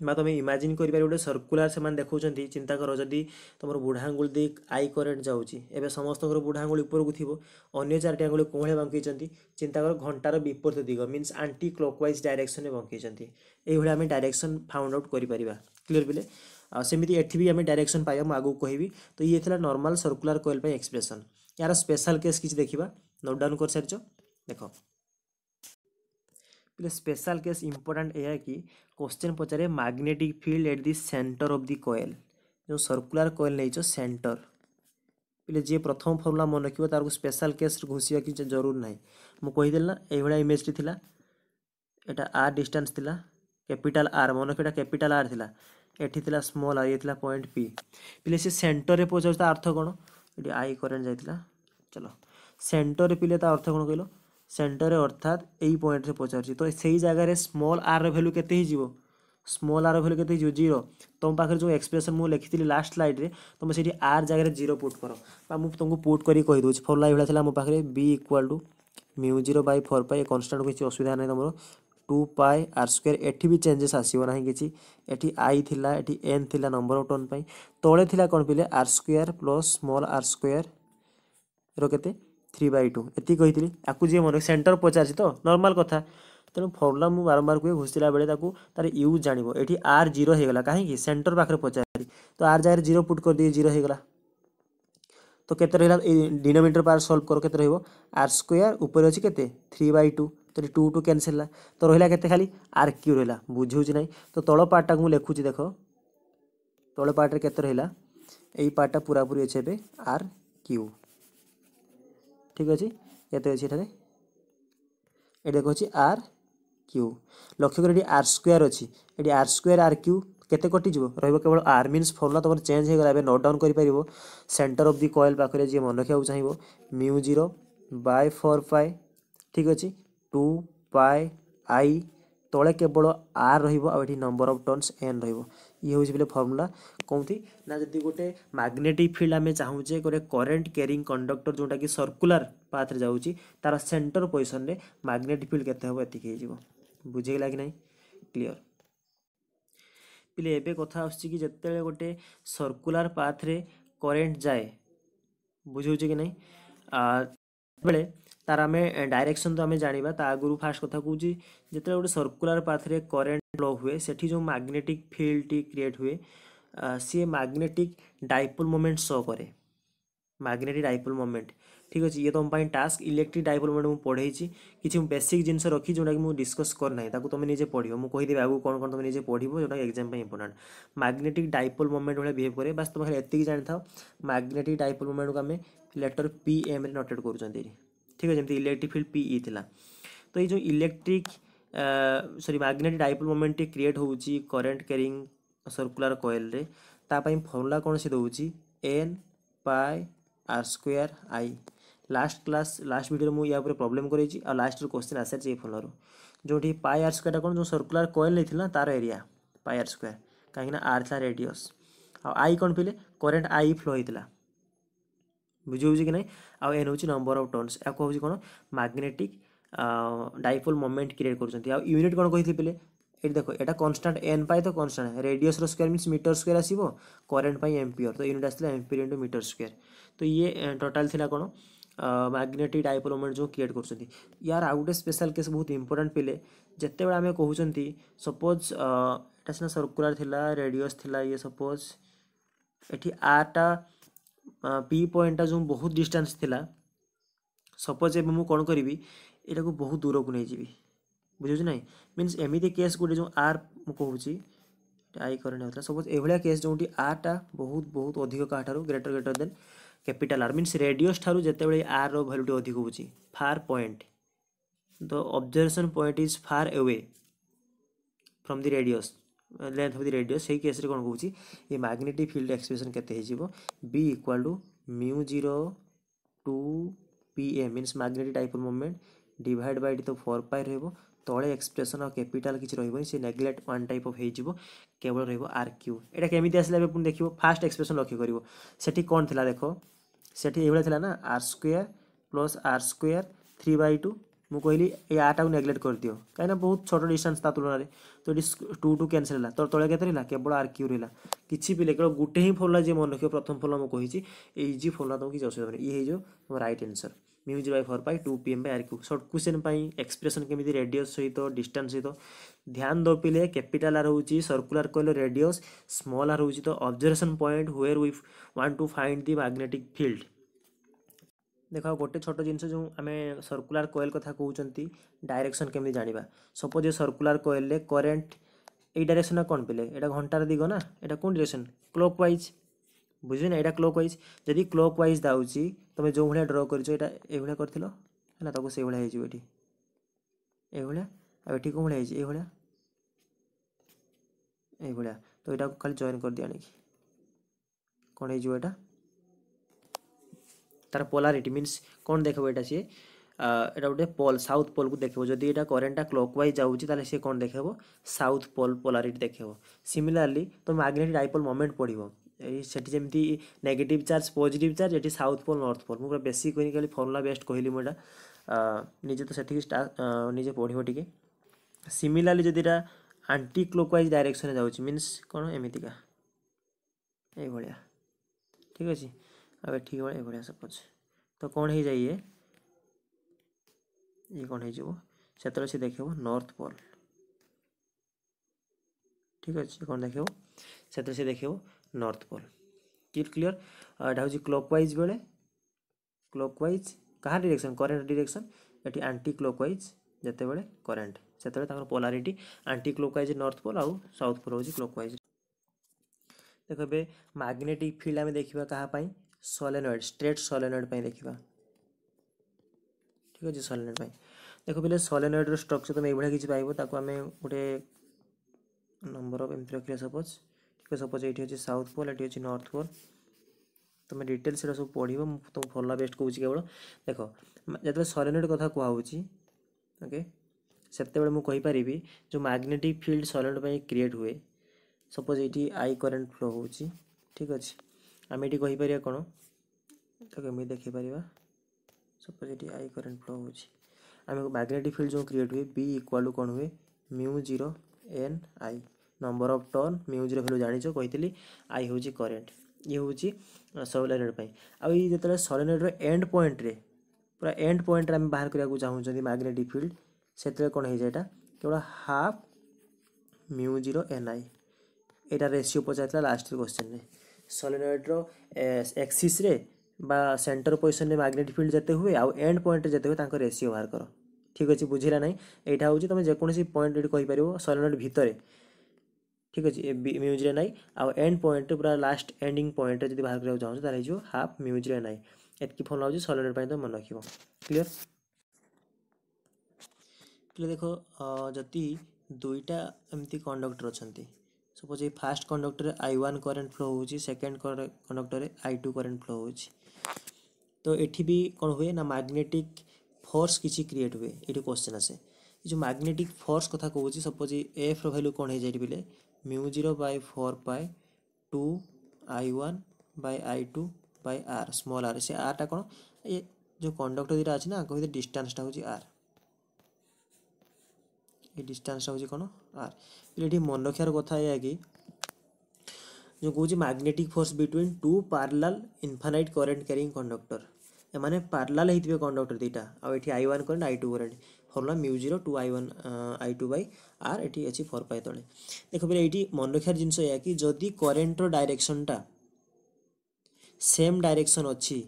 तुम इमाजिन कर गोटे सर्कुलर से देखा चिंता कर जदि तुम बुढ़ा आंगु दे आई करेन्ट जाए समस्त बुढ़ा आंगुली उपरकू थी अगर चार आंगुली कोहे बांकई चिंता कर घंटार विपरीत दिग mean anticlockwise direction में बंकई आम डायरेक्शन फाउंड आउट कर क्लीयर बिले सेमती भी आम डायरेक्शन पाया मुझे आगे कहबी तो ये नर्माल सर्कुलर कोएल एक्सप्रेसन यार स्पेशल केस किसी देखा नोट डाउन कर सारी देख એટલે સ્પેશિયલ કેસ ઇમ્પોર્ટન્ટ એ કે ક્વેશ્ચન પચારે magnetic field at the centre of the coil ଯେଉଁ ସର୍କୁଲାର କଏଲ୍ ନେଇଛ ସେଣ୍ଟର ପିଲେ ଯିଏ ପ୍ରଥମ ଫର୍ମୁଲା ମନେ ରଖିବ ତାକୁ ସ୍ପେଶାଲ କେସ୍ରେ ଘୁଷିବା କିଛି ଜରୁର ନାହିଁ ମୁଁ କହିଦେଲି ନା ଏଇଭଳିଆ ଇମେଜ୍ଟି ଥିଲା ଏଇଟା ଆର୍ ଡିଷ୍ଟାନ୍ସ ଥିଲା କ୍ୟାପିଟାଲ ଆର୍ ମନେ ରଖି ଏଇଟା କ୍ୟାପିଟାଲ ଆର୍ ଥିଲା ଏଠି ଥିଲା ସ୍ମଲ୍ ଆର୍ ଇଏ ଥିଲା ପଏଣ୍ଟ ପି ପିଲେ ସେ ସେଣ୍ଟରରେ ପଚାରୁଛି ତା ଅର୍ଥ କ'ଣ ଏଠି ଆଇ କରେଣ୍ଟ ଯାଇଥିଲା ଚଲ ସେଣ୍ଟରରେ ପିଲେ ତା ଅର୍ଥ କ'ଣ କହିଲ ସେଣ୍ଟରରେ ଅର୍ଥାତ୍ ଏଇ ପଏଣ୍ଟରେ ପଚାରୁଛି ତ ସେଇ ଜାଗାରେ ସ୍ମଲ୍ ଆର୍ର ଭ୍ୟାଲୁ କେତେ ହେଇଯିବ ସ୍ମଲ୍ ଆର୍ର ଭ୍ୟାଲୁ କେତେ ହେଇଯିବ ଜିରୋ ତୁମ ପାଖରେ ଯେଉଁ ଏକ୍ସପ୍ରେସନ୍ ମୁଁ ଲେଖିଥିଲି ଲାଷ୍ଟ ସ୍ଲାଇଡ଼୍ରେ ତୁମେ ସେଇଠି ଆର୍ ଜାଗାରେ ଜିରୋ ପୁଟ୍ କର ବା ମୁଁ ତୁମକୁ ପୁଟ୍ କରିକି କହିଦେଉଛି ଫର୍ମୁଲା ଏଇଭଳିଆ ଥିଲା ମୋ ପାଖରେ B equal to mu zero by four pi A constant କିଛି ଅସୁବିଧା ନାହିଁ ତୁମର ଟୁ ପାଏ ଆର୍ ସ୍କୋୟାର ଏଠି ବି ଚେଞ୍ଜେସ୍ ଆସିବ ନାହିଁ କିଛି ଏଠି ଆଇ ଥିଲା ଏଠି ଏନ୍ ଥିଲା ନମ୍ବର ଅଫ୍ ଟର୍ନ ପାଇଁ ତଳେ ଥିଲା କ'ଣ ପିଲେ R square plus small R ସ୍କୋୟାରର କେତେ থ্রি বাই টু ଏତିକି କହିଥିଲି ଆକୁ ଯିଏ ମନେ ସେଣ୍ଟର ପଚାରିଛି ତ ନର୍ମାଲ୍ କଥା ତେଣୁ ଫର୍ମୁଲା ମୁଁ ବାରମ୍ବାର କୁହେ ଘୋଷିଲା ବେଳେ ତାକୁ ତାର ୟୁଜ୍ ଜାଣିବ ଏଠି ଆର୍ ଜିରୋ ହେଇଗଲା କାହିଁକି ସେଣ୍ଟର ପାଖରେ ପଚାରି ତ ଆର୍ ଜାଗାରେ ଜିରୋ ପୁଟ୍ କରିଦେଇକି ଜିରୋ ହେଇଗଲା ତ କେତେ ରହିଲା ଏଇ ଡିନୋମିନେଟର ପାୱାର ସଲ୍ଭ କର କେତେ ରହିବ ଆର୍ ସ୍କୋୟାର ଉପରେ ଅଛି କେତେ ଥ୍ରୀ ବାଇ ଟୁ ତ ଏଠି ଟୁ ଟୁ କ୍ୟାନସେଲ୍ ହେଲା ତ ରହିଲା କେତେ ଖାଲି ଆର୍ କ୍ୟୁ ରହିଲା ବୁଝଉଛି ନାହିଁ ତ ତଳ ପାର୍ଟଟାକୁ ମୁଁ ଲେଖୁଛି ଦେଖ ତଳ ପାର୍ଟରେ କେତେ ରହିଲା ଏଇ ପାର୍ଟଟା ପୁରାପୁରି ଅଛି ଏବେ ଆର୍ କ୍ୟୁ ঠিক আছে কেতে অছি এখানে এটা হচ্ছে আর কিউ লক্ষ্য করে এটি আর স্কোয়ার অছি এটি আর স্কোয়ার আর কিউ কেতে কটিযোগ রহব কেবল আর মিন্স ফর্মুলা তোমার চেঞ্জ হয়ে গলা এবার নোট ডাউন করে পারিব সেন্টার অফ দি কয়েল পাখে যে মনে রাখা চাইব mu zero by four pi ঠিক আছে টু পাই আই তলে কেবল আর রহব আঠি নম্বর অফ টনস এন রহব ଇଏ ହେଉଛି ବୋଲେ ଫର୍ମୁଲା କେଉଁଠି ନା ଯଦି ଗୋଟେ ମ୍ୟାଗ୍ନେଟିକ୍ ଫିଲ୍ଡ ଆମେ ଚାହୁଁଛେ ଗୋଟେ କରେଣ୍ଟ କ୍ୟାରିଂ କଣ୍ଡକ୍ଟର ଯେଉଁଟାକି ସର୍କୁଲାର ପାଥରେ ଯାଉଛି ତା'ର ସେଣ୍ଟର ପୋଜିସନ୍ରେ ମ୍ୟାଗ୍ନେଟିକ୍ ଫିଲ୍ଡ କେତେ ହେବ ଏତିକି ହେଇଯିବ ବୁଝେଇଲା କି ନାହିଁ କ୍ଲିଅର ପିଲେ ଏବେ କଥା ଆସୁଛି କି ଯେତେବେଳେ ଗୋଟେ ସର୍କୁଲାର ପାଥରେ କରେଣ୍ଟ ଯାଏ ବୁଝାଉଛି କି ନାହିଁ ବେଳେ ତାର ଆମେ ଡାଇରେକ୍ସନ୍ ତ ଆମେ ଜାଣିବା ତା ଆଗରୁ ଫାଷ୍ଟ କଥା କହୁଛି ଯେତେବେଳେ ଗୋଟେ ସର୍କୁଲାର ପାଥରେ କରେଣ୍ଟ ଫ୍ଲୋ ହୁଏ ସେଠି ଯେଉଁ ମ୍ୟାଗ୍ନେଟିକ୍ ଫିଲ୍ଡଟି କ୍ରିଏଟ୍ ହୁଏ ସିଏ ମ୍ୟାଗ୍ନେଟିକ୍ ଡାଇପୋଲ୍ ମୋମେଣ୍ଟ ଶୋ କରେ ମ୍ୟାଗ୍ନେଟିକ୍ ଡାଇପୋଲ୍ ମୋମେଣ୍ଟ ଠିକ୍ ଅଛି ଇଏ ତୁମ ପାଇଁ ଟାସ୍କ ଇଲେକ୍ଟ୍ରିକ୍ ଡାଇପୋଲ୍ ମୋମେଣ୍ଟ ମୁଁ ପଢ଼େଇଛି କିଛି ମୁଁ ବେସିକ୍ ଜିନିଷ ରଖି ଯେଉଁଟାକି ମୁଁ ଡିସ୍କସ୍ କରିନାହିଁ ତାକୁ ତୁମେ ନିଜେ ପଢ଼ିବ ମୁଁ କହିଦେବି ଆଗକୁ କ'ଣ କ'ଣ ତୁମେ ନିଜେ ପଢ଼ିବ ଯେଉଁଟାକି ଏକ୍ଜାମ୍ ପାଇଁ ଇମ୍ପୋର୍ଟାଣ୍ଟ ମ୍ୟାଗ୍ନେଟିକ୍ ଡାଇପୋଲ୍ ମୋମେଣ୍ଟ ଭଳିଆ ବିହେଭ୍ କରେ ବାସ୍ ତୁମେ ଖାଲି ଏତିକି ଜାଣିଥାଅ ମ୍ୟାଗ୍ନେଟିକ୍ ଡାଇପୋଲ୍ ମୋମେଣ୍ଟକୁ ଆମେ ଲେଟର୍ ପି ଏମ୍ରେ ନୋଟେଟ୍ କରୁଛନ୍ତି ঠিক আছে যেমন ইলেকট্রিক ফিল্ড পিই ଥିଲା ତ ଏଇ ଯେଉଁ ଇଲେକ୍ଟ୍ରିକ୍ ସରି ମ୍ୟାଗ୍ନେଟିକ୍ ଡାଇପୋଲ୍ ମୋମେଣ୍ଟଟି କ୍ରିଏଟ୍ ହେଉଛି କରେଣ୍ଟ କ୍ୟାରିଂ ସର୍କୁଲାର କଏଲ୍ରେ ତା ପାଇଁ ଫର୍ମୁଲା କ'ଣ ସେ ଦେଉଛି N pi R square I last class last ଭିଡ଼ିଓରେ ମୁଁ ୟା ଉପରେ ପ୍ରୋବ୍ଲେମ୍ କରେଇଛି ଆଉ ଲାଷ୍ଟରୁ କୋଶ୍ଚିନ୍ ଆସିଛି ଏଇ ଫର୍ମୁଲାରୁ ଯେଉଁଠି ପାଏ ଆର୍ ସ୍କୋୟାର୍ଟା କ'ଣ ଯେଉଁ ସର୍କୁଲାର କଏଲ୍ ନେଇଥିଲା ତାର ଏରିଆ ପାଏ ଆର୍ ସ୍କୋୟାର୍ କାହିଁକିନା ଆର୍ ଥିଲା ରେଡ଼ିୟସ୍ ଆଉ ଆଇ କ'ଣ ପିଲେ କରେଣ୍ଟ ଆଇ ଫ୍ଲୋ ହେଇଥିଲା बुझे कि ना आन हो नंबर अफ टर्नस या कौन कौन मैग्नेटिक डाइपोल मोमेंट क्रिएट कर यूनिट कौन कही पे ये देख एटा कन्स्टाट एन पाए तो कन्स्टाट रेडियस स्क्वायर मीन मीटर स्क्वयर आस करेन्ट एमपियर तो यूनिट आसा एमपियर इंटू मीटर स्क्वयर तो ये टोटाल थी कौन मैग्नेटिक डाइपोल मोमेंट जो क्रिएट कर यार आउ गए स्पेशल केस बहुत इंपोर्टाट पे जिते बड़े आम कहते सपोज ये सर्कुलर थी रेडियस ये सपोज ये आर्टा पी पॉइंटा जो बहुत डिस्टेंस थिला सपोज एवं मुझे कौन करी यू बहुत दूर को नहीं जी बुझे ना मीनस एमती केस गोटे जो आर मुझे आई कर सपोज एभलिया केस जो आर टा बहुत बहुत अधिक का ठार greater greater than capital R minus radius जिते बड़े आर रैल्यूटी अधिक हो far point the observation point is far away from the radius length of the radius से केस कौन कौन ये मैग्नेटिक फिल्ड एक्सप्रेसन के equal to mu zero two P M minus magnetic dipole moment divide by तो four pi रोक तले expression capital किसी रही से नेग्लेक्ट वन टाइप अफ हो केवल रर क्यू यहाँ केमी आसला देख फास्ट एक्सप्रेसन लक्ष्य कर सेठी कौन थी देख से ये ना R square plus R square three by two ମୁଁ କହିଲି ଏ ଆଟାକୁ ନେଗ୍ଲେକ୍ଟ କରିଦିଅ କାହିଁକିନା ବହୁତ ଛୋଟ ଡିଷ୍ଟାନ୍ସ ତା ତୁଳନାରେ ତ ଏଠି ଟୁ ଟୁ କ୍ୟାନ୍ସଲ୍ ହେଲା ତ ତଳେ କେତେ ରହିଲା କେବଳ ଆର୍ କ୍ୟୁ ରହିଲା କିଛି ବି କେବଳ ଗୋଟେ ହିଁ ଫର୍ମୁଲା ଯିଏ ମନେ ରଖିବ ପ୍ରଥମ ଫର୍ମୁଲା ମୁଁ କହିଛି ଇଜି ଫର୍ମୁଲା ତୁମକୁ କିଛି ଅସୁବିଧା ନାହିଁ ଇଏ ହେଇଯିବ ତୁମ right answer mu zero by four by two P M by R cube short question ପାଇଁ ଏକ୍ସପ୍ରେସନ୍ କେମିତି ରେଡିଅସ୍ ସହିତ ଡିଷ୍ଟାନ୍ସ ସହିତ ଧ୍ୟାନ ଦପିଲେ କ୍ୟାପିଟାଲ୍ ଆର୍ ହେଉଛି ସର୍କୁଲାର୍ କହିଲେ ରେଡିଅସ୍ ସ୍ମଲ୍ ଆର୍ ହେଉଛି ତ observation point where with want to find the magnetic field ଦେଖ ଗୋଟେ ଛୋଟ ଜିନିଷ ଯେଉଁ ଆମେ ସର୍କୁଲାର କୋଏଲ୍ କଥା କହୁଛନ୍ତି ଡାଇରେକ୍ସନ୍ କେମିତି ଜାଣିବା ସପୋଜ୍ ଏ ସର୍କୁଲାର କୋଏଲ୍ରେ କରେଣ୍ଟ ଏଇ ଡାଇରେକ୍ସନ୍ଟା କ'ଣ ପିଲେ ଏଇଟା ଘଣ୍ଟାର ଦିଗ ନା ଏଇଟା କେଉଁ ଡିରେକ୍ସନ୍ କ୍ଲକ୍ ୱାଇଜ୍ ବୁଝିଲେ ନା ଏଇଟା କ୍ଲକ୍ ୱାଇଜ୍ ଯଦି କ୍ଲକ୍ ୱାଇଜ୍ ଦାଉଛି ତୁମେ ଯେଉଁ ଭଳିଆ ଡ୍ର କରିଛ ଏଇଟା ଏଇଭଳିଆ କରିଥିଲ ହେଲା ତାକୁ ସେଇଭଳିଆ ହେଇଯିବ ଏଠି ଏଇଭଳିଆ ଆଉ ଏଠି କେଉଁ ଭଳିଆ ହେଇଛି ଏଇଭଳିଆ ଏଇଭଳିଆ ତ ଏଇଟାକୁ ଖାଲି ଜଏନ୍ କରିଦିଅ ଆଣିକି କ'ଣ ହେଇଯିବ ଏଇଟା তার পোলারিটি মিন্স କ'ଣ ଦେଖେଇବ ଏଇଟା ସିଏ এটা ଗୋଟେ ପୋଲ୍ ସାଉଥ୍ ପୋଲ୍କୁ ଦେଖେଇବ ଯଦି ଏଇଟା କରେଣ୍ଟଟା କ୍ଲକ୍ ୱାଇଜ୍ ଯାଉଛି ତାହେଲେ ସିଏ କ'ଣ ଦେଖେଇବ ସାଉଥ୍ ପୋଲ୍ ପୋଲାରିଟି ଦେଖେଇବ ସିମିଲାରଲି ତୁମ ମ୍ୟାଗ୍ନେଟିକ୍ ଡାଇପୋଲ୍ ମୋମେଣ୍ଟ ପଡ଼ିବ ଏଇ ସେଠି ଯେମିତି ନେଗେଟିଭ୍ ଚାର୍ଜ ପଜିଟିଭ୍ ଚାର୍ଜ ଏଠି ସାଉଥ୍ ପୋଲ୍ ନର୍ଥ ପୋଲ୍ ମୁଁ ପୁରା ବେଶୀ କହିନି ଖାଲି ଫର୍ମୁଲା ବେଷ୍ଟ କହିଲି ମୁଁ ଏଇଟା ନିଜେ ତ ସେଠିକି ନିଜେ ପଢ଼ିବ ଟିକେ ସିମିଲାରଲି ଯଦି ଏଇଟା ଆଣ୍ଟି କ୍ଲକ୍ ୱାଇଜ୍ ଡାଇରେକ୍ସନ୍ରେ ଯାଉଛି ମିନ୍ସ କ'ଣ ଏମିତିକା ଏଇଭଳିଆ ଠିକ୍ ଅଛି अब ठीक है सपोज तो कौन है जाए ये ये कौन हो से देख नर्थ पोल ठीक अच्छे कौन देख से देख नर्थ पोल क्लियर यहाँ हूँ क्लक वाइज बेले क्लक वाइज क्या डिरेक्शन करेन्ट डिरेक्शन ये आंटी क्लक वाइज जिते बड़े करेन्ट से polarity anticlockwise north pole आउ साउथ पोल हूँ क्लक वाइज देख ए मैग्नेटिक फिल्ड आम देखा क्या ସଲେନଏଡ଼ ଷ୍ଟ୍ରେଟ୍ ସଲେନଏଡ଼ ପାଇଁ ଦେଖିବା ଠିକ୍ ଅଛି ସଲେନଏଡ଼ ପାଇଁ ଦେଖ ପିଲେ ସଲେନଏଡ଼ର ଷ୍ଟ୍ରକ୍ଚର ତୁମେ ଏଇଭଳିଆ କିଛି ପାଇବ ତାକୁ ଆମେ ଗୋଟେ ନମ୍ବର ଏମିତି ରଖିବା ସପୋଜ୍ ଠିକ୍ ଅଛି ସପୋଜ୍ ଏଇଠି ଅଛି ସାଉଥ୍ ପୋଲ୍ ଏଠି ଅଛି ନର୍ଥ ପୋଲ୍ ତୁମେ ଡିଟେଲ୍ ସେଟା ସବୁ ପଢ଼ିବ ମୁଁ ତୁମକୁ ଭଲ ବେଷ୍ଟ କହୁଛି କେବଳ ଦେଖ ଯେତେବେଳେ ସଲେନଏଡ଼ କଥା କୁହାହେଉଛି ଓକେ ସେତେବେଳେ ମୁଁ କହିପାରିବି ଯେଉଁ ମ୍ୟାଗ୍ନେଟିକ୍ ଫିଲ୍ଡ ସଲେନଏଡ଼ ପାଇଁ କ୍ରିଏଟ୍ ହୁଏ ସପୋଜ୍ ଏଇଠି ଆଇ କରେଣ୍ଟ ଫ୍ଲୋ ହେଉଛି ଠିକ୍ ଅଛି ଆମେ ଏଠି କହିପାରିବା କ'ଣ ତାକୁ ଏମିତି ଦେଖିପାରିବା ସପୋଜ୍ ଏଠି ଆଇ କରେଣ୍ଟ ଫ୍ଲୋ ହେଉଛି ଆମେ ମ୍ୟାଗ୍ନେଟିକ୍ ଫିଲ୍ଡ ଯେଉଁ କ୍ରିଏଟ୍ ହୁଏ ବି ଇକ୍ୱାଲ୍ ଟୁ କ'ଣ ହୁଏ mu zero N I number of turn mu zero value ଜାଣିଛ କହିଥିଲି ଆଇ ହେଉଛି କରେଣ୍ଟ ଇଏ ହେଉଛି ସୋଲାରେଡ଼ ପାଇଁ ଆଉ ଏଇ ଯେତେବେଳେ ସୋଲାରେଡ଼ର ଏଣ୍ଡ ପଏଣ୍ଟରେ ପୁରା ଏଣ୍ଡ ପଏଣ୍ଟରେ ଆମେ ବାହାର କରିବାକୁ ଚାହୁଁଛନ୍ତି ମ୍ୟାଗ୍ନେଟିକ୍ ଫିଲ୍ଡ ସେତେବେଳେ କ'ଣ ହେଇଯାଏ ଏଇଟା କେବଳ half mu zero N I ଏଇଟା ରେସିଓ ପଚାରିଥିଲା ଲାଷ୍ଟ କ୍ୱେଶ୍ଚିନ୍ରେ ସୋଲେନଏଡ଼୍ର ଏକ୍ସିସ୍ରେ ବା ସେଣ୍ଟର ପୋଜିସନ୍ରେ ମ୍ୟାଗ୍ନେଟିକ୍ ଫିଲ୍ଡ ଯେତେ ହୁଏ ଆଉ ଏଣ୍ଡ ପଏଣ୍ଟରେ ଯେତେ ହୁଏ ତାଙ୍କ ରେସିଓ ବାହାର କର ଠିକ୍ ଅଛି ବୁଝିଲା ନାହିଁ ଏଇଟା ହେଉଛି ତୁମେ ଯେକୌଣସି ପଏଣ୍ଟ ଏଠି କହିପାରିବ ସୋଲେନଏଡ଼୍ ଭିତରେ ଠିକ୍ ଅଛି ମ୍ୟୁଜ୍ରେ ନାଇଁ ଆଉ ଏଣ୍ଡ ପଏଣ୍ଟରେ ପୁରା ଲାଷ୍ଟ ଏଣ୍ଡିଂ ପଏଣ୍ଟରେ ଯଦି ବାହାର କରିବାକୁ ଚାହୁଁଛ ତାହେଲେ ହେଇଯିବ ହାଫ୍ ମ୍ୟୁଜ୍ରେ ନାଇଁ ଏତିକି ଫଲ ହେଉଛି ସୋଲେନଏଡ଼୍ ପାଇଁ ତୁମେ ମନେ ରଖିବ କ୍ଲିଅର୍ କ୍ଲିଅର୍ ଦେଖ ଯଦି ଦୁଇଟା ଏମିତି କଣ୍ଡକ୍ଟର ଅଛନ୍ତି ସପୋଜ୍ ଏଇ ଫାର୍ଷ୍ଟ କଣ୍ଡକ୍ଟରରେ ଆଇ ୱାନ୍ କରେଣ୍ଟ ଫ୍ଲୋ ହେଉଛି ସେକେଣ୍ଡ କଣ୍ଡକ୍ଟରରେ ଆଇ ଟୁ କରେଣ୍ଟ ଫ୍ଲୋ ହେଉଛି ତ ଏଠି ବି କ'ଣ ହୁଏ ନା ମ୍ୟାଗ୍ନେଟିକ୍ ଫୋର୍ସ କିଛି କ୍ରିଏଟ୍ ହୁଏ ଏଠି କ୍ୱେଶ୍ଚନ୍ ଆସେ ଏ ଯେଉଁ ମ୍ୟାଗ୍ନେଟିକ୍ ଫୋର୍ସ କଥା କହୁଛି ସପୋଜ୍ ଏଫ୍ର ଭ୍ୟାଲ୍ୟୁ କ'ଣ ହେଇଯାଏ ବୋଲେ mu zero by four by two I one by I two by R small R ସେ ଆର୍ଟା କ'ଣ ଏ ଯେଉଁ କଣ୍ଡକ୍ଟର ଦୁଇଟା ଅଛି ନା ଆଙ୍କ ଭିତରେ ଡିଷ୍ଟାନ୍ସଟା ହେଉଛି ଆର୍ এই ডিস্টান্সটা হচ্ছে কোনো are. Relative मोनोड क्या कथा है कि जो कौन magnetic force between two parallel infinite current carrying conductor এমানে পার্লাল হইতিবে কন্ডক্টর দুইটা আর এটি I one current I two current formula mu zero two I one I two by R এটি আছে ফোর পাই তলে দেখ এইটি মনে রক্ষার জিনিস এয়া কি যদি করেন্টর ডাইরেকশনটা সেম ডাইরেকশন অছি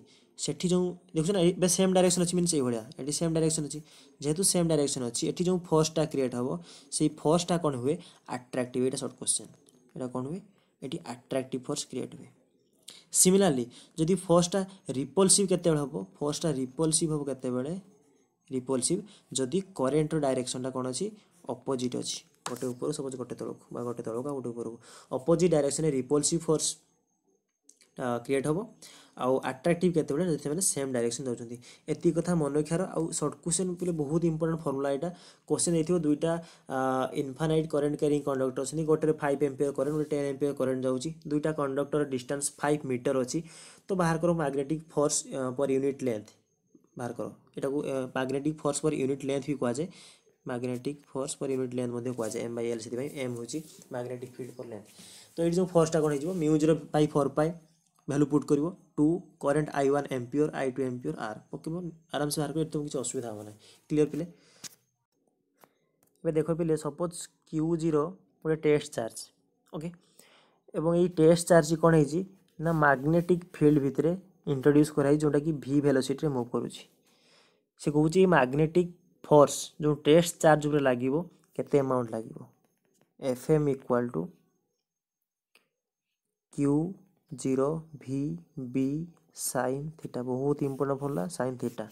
ସେଠି ଯେଉଁ ଦେଖୁଛ ନା ଏବେ ସେମ୍ ଡାଇରେକ୍ସନ୍ ଅଛି ମିନ୍ସ ଏଇଭଳିଆ ଏଠି ସେମ୍ ଡାଇରେକ୍ସନ୍ ଅଛି ଯେହେତୁ ସେମ୍ ଡାଇରେକ୍ସନ୍ ଅଛି ଏଠି ଯେଉଁ ଫର୍ଷ୍ଟଟା କ୍ରିଏଟ୍ ହେବ ସେଇ ଫର୍ଷ୍ଟଟା କ'ଣ ହୁଏ ଆଟ୍ରାକ୍ଟିଭ୍ ଏଇଟା ସର୍ଟ କ୍ୱେଶ୍ଚନ୍ ଏଇଟା କ'ଣ ହୁଏ ଏଠି ଆଟ୍ରାକ୍ଟିଭ୍ ଫୋର୍ସ କ୍ରିଏଟ୍ ହୁଏ ସିମିଲାରଲି ଯଦି ଫର୍ଷ୍ଟଟା ରିପଲ୍ସିଭ୍ କେତେବେଳେ ହେବ ଫର୍ଷ୍ଟଟା ରିପଲ୍ସିଭ୍ ହେବ କେତେବେଳେ ରିପଲ୍ସିଭ୍ ଯଦି କରେଣ୍ଟର ଡାଇରେକ୍ସନ୍ଟା କ'ଣ ଅଛି ଅପୋଜିଟ୍ ଅଛି ଗୋଟେ ଉପରୁ ସପୋଜ୍ ଗୋଟେ ତଳକୁ ବା ଗୋଟେ ତଳକୁ ଆଉ ଗୋଟେ ଉପରକୁ ଅପୋଜିଟ୍ ଡାଇରେକ୍ସନ୍ରେ ରିପଲ୍ସିଭ୍ ଫୋର୍ସ କ୍ରିଏଟ୍ ହେବ ଆଉ ଆଟ୍ରାକ୍ଟିଭ୍ କେତେବେଳେ ଯଦି ସେମାନେ ସେମ୍ ଡାଇରେକ୍ସନ୍ ଦେଉଛନ୍ତି ଏତିକି କଥା ମନେ ରଖିବାର ଆଉ ସର୍ଟ କ୍ୱେଶ୍ଚନ୍ ପିଲେ ବହୁତ ଇମ୍ପୋର୍ଟାଣ୍ଟ ଫର୍ମୁଲା ଏଇଟା କ୍ୱେଶ୍ଚନ୍ ହେଇଥିବ ଦୁଇଟା ଇନଫାନାଇଟ୍ କରେଣ୍ଟ କ୍ୟାରିଂ କଣ୍ଡକ୍ଟର ଅଛନ୍ତି ଗୋଟେରେ ଫାଇଭ୍ ଏମ୍ପିୟର କରେଣ୍ଟ ଗୋଟେ ଟେନ୍ ଏମ୍ପିୟର କରେଣ୍ଟ ଯାଉଛି ଦୁଇଟା କଣ୍ଡକ୍ଟର ଡିଷ୍ଟାନ୍ସ ଫାଇଭ୍ ମିଟର ଅଛି ତ ବାହାର କର magnetic force per unit length ବାହାର କର ଏଇଟାକୁ magnetic force per unit length ବି କୁହାଯାଏ magnetic force per unit length ମଧ୍ୟ କୁହାଯାଏ ଏମ୍ এম ଏଲ୍ ସେଥିପାଇଁ ଏମ୍ ହେଉଛି হচ্ছে ଫିଲ୍ଡ ফিল্ড পর ତ ଏଇଠି ଯେଉଁ যে କଣ ହେଇଯିବ হয়ে mu zero by value put করব two current I one ampere I two ampere R okay আরামসে বাহার করবে এরকম কিছু অসুবিধা হবে না ক্লিয়ার পিলে এবার দেখো পিলে সপোজ কিউ জিরো গোটে টেস্ট চার্জ ওকে এবং এই টেস্ট চার্জ কোণ হয়েছি না ম্যাগনেটিক ফিল্ড ভিতরে ইন্ট্রোডিউস করা হয়েছে যেটা কি ভি ভেলোসিটি মুভ করুছি সে কହୁଛି এই ম্যাগনেটিক ফোর্স যে টেস্ট চার্জ উপরে লাগিব কেতে এমাউন্ট লাগিব F M equal to Q zero V B sine theta বহুত ইম্পর্টাট ফর্মুলা সাইন থিটা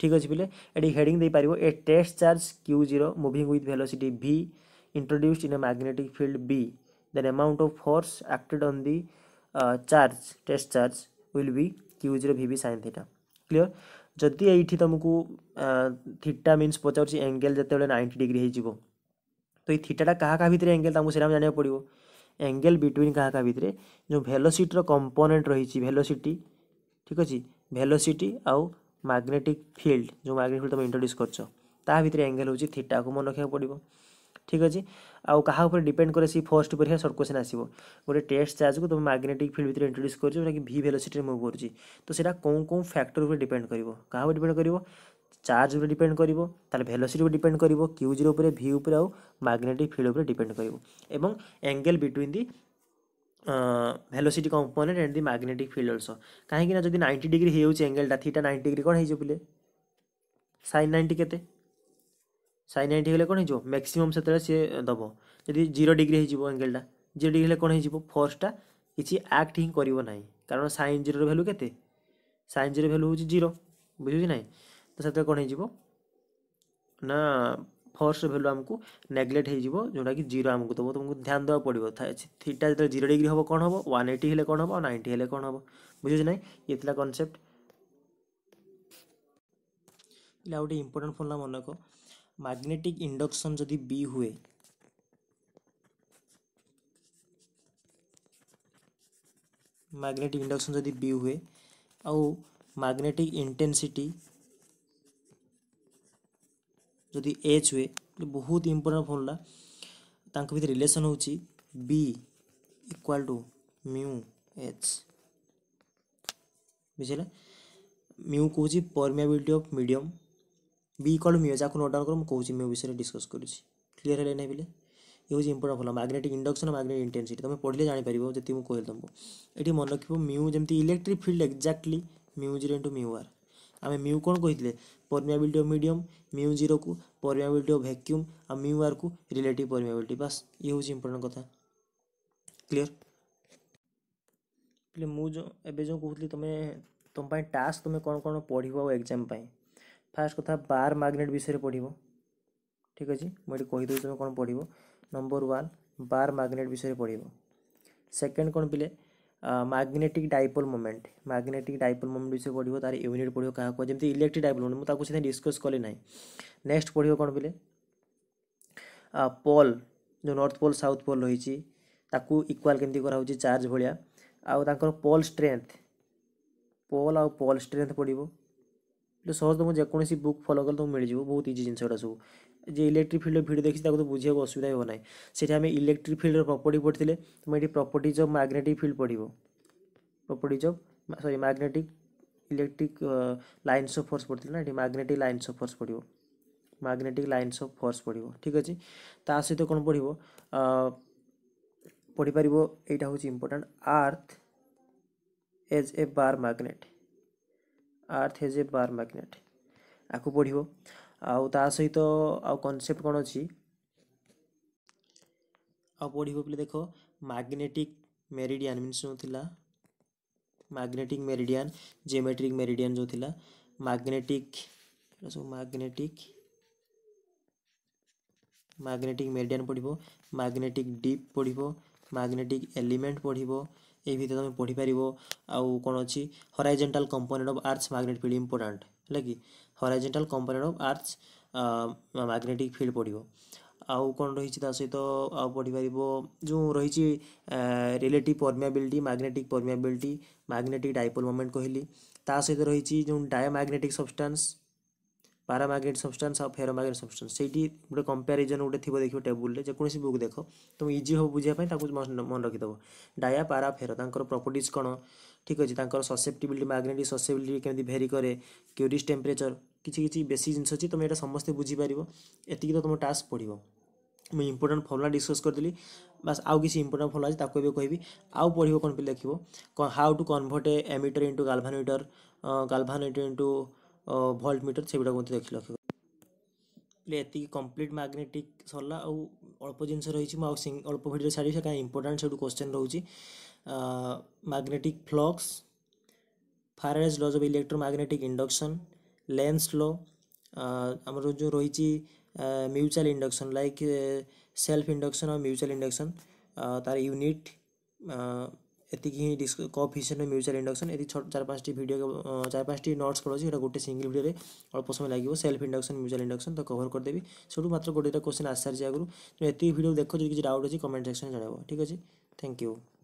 ঠিক আছে পিলে এটি হেডিং দেইপার a test charge Q zero moving with velocity V introduced in a magnetic field B, then amount of force acted on the uh, charge, test charge will be Q0 VB sin theta. Clear? যদি এইটি তোমাকে theta means পচারছি angle যেতবে ninety degree হয়ে তো এই থিটাটা কাহা কাহা ভিতরে এঙ্গেল তোমাকে সেটা জাঁয়া পড়ব एंगेल बिटवीन क्या क्या भितर जो भेलोसीटर कंपोनेंट रही भेलोसीटी ठीक अच्छे भेलोसीटी आउ मैग्नेटिक फिल्ड जो मैग्नेटिक फील्ड तुम इंट्रोड्यूस करा भितर एंगेल हूँ थीटा को मन रखा पड़ो ठीक अच्छे आउ क्या डिपेड कैसे सी फर्स्ट पर सर्ट क्वेश्चन आसो गोटे टेस्ट चार्ज को तुम मैग्नेटिक फिल्ड भितर इंट्रोड्यूस करो जोटा कि भि भेलोसीटी मुव करुँच तो सैटा फैक्टर उपर डिपेड कर डिपेड कर চার্জ উপরে ডিপেন্ড করব তার ভেলোসিটি উপরে ডিপেন্ড করব কিউ জিরো উপরে ভি উপরে আউ ম্যাগনেটিক ফিল্ড উপরে ডিপেন্ড করব এবং angle between the velocity component and the magnetic field also কাহিঁকি না যদি নাইনটি ডিগ্রি হয়েছে অ্যাঙ্গেলটা থিটা নাইনটি ডিগ্রি কোণ হয়ে পিলে সাইন নাইনটি কেতে সাইন নাইনটি হলে কোণ হয়ে ম্যাক্সিমম সেতবে সি দেব যদি জিরো ডিগ্রি হয়ে অ্যাঙ্গেলটা জিরো ডিগ্রি হলে কোণ হয়ে ফোর্সটা কিছু আক্ট হি করব না কারণ সাইন জিরোর ভ্যালু কেতে সাইন জিরো ভ্যালু হচ্ছে জিরো বুঝুছি না ତ ସେଥିରେ କ'ଣ ହେଇଯିବ ନା ଫର୍ଷ୍ଟ ଭ୍ୟାଲୁ ଆମକୁ ନେଗ୍ଲେକ୍ଟ ହେଇଯିବ ଯେଉଁଟାକି ଜିରୋ ଆମକୁ ଦେବ ତୁମକୁ ଧ୍ୟାନ ଦେବାକୁ ପଡ଼ିବ ଥିଟା ଯେତେବେଳେ ଜିରୋ ଡିଗ୍ରୀ ହେବ କ'ଣ ହେବ ୱାନ୍ ଏଇଟି ହେଲେ କ'ଣ ହେବ ନାଇଣ୍ଟି ହେଲେ କ'ଣ ହେବ ବୁଝୁଛି ନାହିଁ ଇଏ ଥିଲା କନସେପ୍ଟ ଆଉ ଗୋଟେ ଇମ୍ପୋର୍ଟାଣ୍ଟ ଫର୍ମୁଲା ମନେ ରଖ ম্যাগনেটিক ইন্ডাকশন যদি বি হুয়ে ম্যাগনেটিক ইন্ডাকশন যদি বি হুয়ে আউ ম্যাগনেটিক ইন্টেনসিটি ଯଦି ଏଚ୍ ହୁଏ ବହୁତ ଇମ୍ପୋର୍ଟାଣ୍ଟ ଫର୍ମୁଲା ତାଙ୍କ ଭିତରେ ରିଲେସନ୍ ହେଉଛି B equal to mu H ବୁଝିଲେ ମ୍ୟୁ କହୁଛି permeability of medium B equal mu ଯାହାକୁ ନୋଟ୍ ଡାଉନ୍ କର ମୁଁ କହୁଛି ମ୍ୟୁ ବିଷୟରେ ଡିସ୍କସ୍ କରୁଛି କ୍ଲିଅର୍ ହେଲେ ନାହିଁ ବୋଲେ ଏ ହେଉଛି important formula magnetic induction magnetic intensity ତୁମେ ପଢ଼ିଲେ ଜାଣିପାରିବ ଯେତିକି ମୁଁ କହିଲି ତୁମକୁ ଏଠି ମନେ ରଖିବ ମ୍ୟୁ ଯେମିତି electric field exactly mu zero into mu R ଆମେ ମ୍ୟୁ କ'ଣ କହିଥିଲେ ପରମିଆବିଲିଟି ଅଫ୍ ମିଡ଼ିୟମ୍ ମ୍ୟୁ ଜିରୋକୁ ପରମିଆବିଲିଟି ଅଫ୍ ଭ୍ୟାକ୍ୟୁମ୍ ଆଉ ମ୍ୟୁ ଆର୍କୁ ରିଲେଟିଭ୍ ପରମିଆବିଲିଟି ବାସ୍ ଇଏ ହେଉଛି ଇମ୍ପୋର୍ଟାଣ୍ଟ କଥା କ୍ଲିଅର୍ ହେଲେ ମୁଁ ଯେଉଁ ଏବେ ଯେଉଁ କହୁଥିଲି ତୁମେ ତୁମ ପାଇଁ ଟାସ୍କ ତୁମେ କ'ଣ କ'ଣ ପଢ଼ିବ ଆଉ ଏକ୍ଜାମ୍ ପାଇଁ ଫାର୍ଷ୍ଟ କଥା ବାର୍ ମ୍ୟାଗ୍ନେଟ୍ ବିଷୟରେ ପଢ଼ିବ ଠିକ୍ ଅଛି ମୁଁ ଏଠି କହିଦେଉଛି ତୁମେ କ'ଣ ପଢ଼ିବ ନମ୍ବର ୱାନ୍ ବାର୍ ମ୍ୟାଗ୍ନେଟ୍ ବିଷୟରେ ପଢ଼ିବ ସେକେଣ୍ଡ କ'ଣ ପିଲେ magnetic dipole moment magnetic dipole moment বিষয়ে পড়িব তার ইউনিট পড়িব কাহাକୁ ଯେମିତି ଇଲେକ୍ଟ୍ରିକ୍ ଡାଇପୋଲ ମୋମେଣ୍ଟ ମୁଁ ତାକୁ ସେଦିନ ଡିସ୍କସ୍ କଲି ନାହିଁ ନେକ୍ସଟ ପଢ଼ିବ କ'ଣ ବୋଲେ ପୋଲ୍ ଯେଉଁ ନର୍ଥ ପୋଲ୍ ସାଉଥ୍ ପୋଲ୍ ରହିଛି ତାକୁ ଇକ୍ୱାଲ୍ କେମିତି କରାହେଉଛି ଚାର୍ଜ ଭଳିଆ ଆଉ ତାଙ୍କର ପୋଲ୍ ଷ୍ଟ୍ରେନ୍ଥ ପୋଲ୍ ଆଉ ପୋଲ୍ ଷ୍ଟ୍ରେନ୍ଥ ପଡ଼ିବ ହେଲେ ସହଜ ତୁମକୁ ଯେକୌଣସି ବୁକ୍ ଫଲୋ କଲେ ତୁମକୁ ମିଳିଯିବ ବହୁତ ଇଜି ଜିନିଷ ଏଗୁଡ଼ା ସବୁ যে ଇଲେକ୍ଟ୍ରିକ୍ ଫିଲ୍ଡର ଭିଡ଼ିଓ ଦେଖିଛି ତାକୁ ତ ବୁଝିବାକୁ ଅସୁବିଧା ହେବ ନାହିଁ ସେଠି ଆମେ ଇଲେକ୍ଟ୍ରିକ୍ ଫିଲ୍ଡର ପ୍ରପର୍ଟି ପଢ଼ିଥିଲେ ତୁମେ ଏଠି ପ୍ରପର୍ଟିଜ୍ ଅଫ୍ ମ୍ୟାଗ୍ନେଟିକ୍ ଫିଲ୍ଡ ପଢ଼ିବ properties of sorry magnetic electric lines of force ପଢ଼ିଥିଲେ ନା ଏଠି ମ୍ୟାଗ୍ନେଟିକ୍ ଲାଇନ୍ସ ଅଫ୍ ଫୋର୍ସ ପଢ଼ିବ ମ୍ୟାଗ୍ନେଟିକ୍ ଲାଇନ୍ସ ଅଫ୍ ଫୋର୍ସ ପଢ଼ିବ ଠିକ୍ ଅଛି ତା ସହିତ କ'ଣ ପଢ଼ିବ ପଢ଼ିପାରିବ ଏଇଟା ହେଉଛି important earth as a bar magnet earth as a bar magnet ଆକୁ ପଢ଼ିବ ଆଉ ତା ସହିତ ଆଉ କନସେପ୍ଟ କ'ଣ ଅଛି ଆଉ ପଢ଼ିବ ବୋଲି ଦେଖ ମାଗ୍ନେଟିକ୍ ମେରିଡ଼ିଆନ୍ ମିନ୍ସ ଯେଉଁ ଥିଲା ମ୍ୟାଗ୍ନେଟିକ୍ ମେରିଡ଼ିଆନ୍ ଜିଓମେଟ୍ରିକ୍ ମେରିଡ଼ିଆନ୍ ଯେଉଁ ଥିଲା ମ୍ୟାଗ୍ନେଟିକ୍ ସବୁ ମାଗ୍ନେଟିକ୍ ମ୍ୟାଗ୍ନେଟିକ୍ ମେରିଡ଼ିଆନ୍ ପଢ଼ିବ ମାଗ୍ନେଟିକ୍ ଡିପ୍ ପଢ଼ିବ ମାଗ୍ନେଟିକ୍ ଏଲିମେଣ୍ଟ ପଢ଼ିବ এই ଭିତରେ ତୁମେ ପଢ଼ିପାରିବ ଆଉ କଣ ଅଛି horizontal component of earth's magnet field important হল কি horizontal component of earth magnetic field पड़ो आउ कौन रही सहित आ पढ़ी पार जो रही relative permeability magnetic permeability magnetic dipole moment कहली सहित रही जो डायमैग्नेटिक सब्सटा ପାରାମାଗେଟ୍ ସବଷ୍ଟାନ୍ସ ଆଉ ଫେରୋମାଗେଟ୍ ସବଷ୍ଟାନ୍ସ ସେଇଠି ଗୋଟେ କମ୍ପାରିଜନ୍ ଗୋଟେ ଥିବ ଦେଖିବ ଟେବୁଲ୍ରେ ଯେକୌଣସି ବୁକ୍ ଦେଖ ତୁମ ଇଜି ହେବ ବୁଝିବା ପାଇଁ ତାକୁ ମନେ ରଖିଦେବ ଡାୟା ପାରା ଫେର ତାଙ୍କର ପ୍ରପର୍ଟିଜ୍ କ'ଣ ଠିକ୍ ଅଛି ତାଙ୍କର ସସେପ୍ଟିବିଲିଟି ମ୍ୟାଗ୍ନେଟିକ୍ ସସେପ୍ଟିବିଲିଟି କେମିତି ଭେରି କରେ କ୍ୟୁରିସ୍ ଟେମ୍ପରେଚର୍ କିଛି କିଛି ବେଶୀ ଜିନିଷ ଅଛି ତୁମେ ଏଇଟା ସମସ୍ତେ ବୁଝିପାରିବ ଏତିକି ତ ତୁମ ଟାସ୍କ ପଡ଼ିବ ମୁଁ ଇମ୍ପୋର୍ଟାଣ୍ଟ ଫର୍ମୁଲା ଡିସ୍କସ୍ କରିଦେଲି ବାସ୍ ଆଉ କିଛି ଇମ୍ପୋର୍ଟାଣ୍ଟ ଫର୍ମୁଲା ଅଛି ତାକୁ ଏବେ କହିବି ଆଉ ପଢ଼ିବ କ'ଣ ପିଲା ଲେଖିବ how to convert a ammeter into galvanometer galvanometer into voltmeter ସେଗୁଡ଼ାକ ମଧ୍ୟ ଦେଖି ଲକ୍ଷ୍ୟ ପିଲେ ଏତିକି କମ୍ପ୍ଲିଟ୍ ମ୍ୟାଗ୍ନେଟିକ୍ ସରିଲା ଆଉ ଅଳ୍ପ ଜିନିଷ ରହିଛି ମୁଁ ଆଉ ଅଳ୍ପ ଭିଡ଼ିଓରେ ଛାଡ଼ିବି ସେଟା ଇମ୍ପୋର୍ଟାଣ୍ଟ ସେଠୁ କ୍ୱେଶ୍ଚନ୍ ରହୁଛି magnetic flux Faraday's laws of electromagnetic induction Lenz's law ଆମର ଯେଉଁ ରହିଛି mutual induction like self induction ଆଉ ମ୍ୟୁଚୁଆଲ୍ ଇଣ୍ଡକ୍ସନ୍ ତା'ର ୟୁନିଟ୍ ଏତିକି ହିଁ ଡିସ୍ କଫିସିଏଣ୍ଟ ମ୍ୟୁଚୁଆଲ ଇଣ୍ଡକ୍ସନ୍ ଏତିକି ଚାରି ପାଞ୍ଚଟି ଭିଡ଼ିଓ ଚାରି ପାଞ୍ଚଟି ନଟ୍ସ ପଳାଉଛି ସେଇଟା ଗୋଟେ ସିଙ୍ଗଲ ଭିଡ଼ିଓରେ ଅଳ୍ପ ସମୟ ଲାଗିବ ସେଲ୍ଫ ଇଣ୍ଡକ୍ସନ୍ ମ୍ୟୁଚୁଆଲ ଇଣ୍ଡକ୍ସନ୍ ତ କଭର କରିଦେବି ସେଠୁ ମାତ୍ର ଗୋଟେଟା କୋଶ୍ଚିନ୍ ଆସିସାରିଛି ଆଗରୁ ଏତିକି ଭିଡ଼ିଓ ଦେଖ ଯଦି କିଛି ଡାଉଟ୍ ଅଛି କମେଣ୍ଟ ସେକ୍ସନ୍ ଜଣାଇବ ଠିକ୍ ଅଛି ଥ୍ୟାଙ୍କ ୟୁ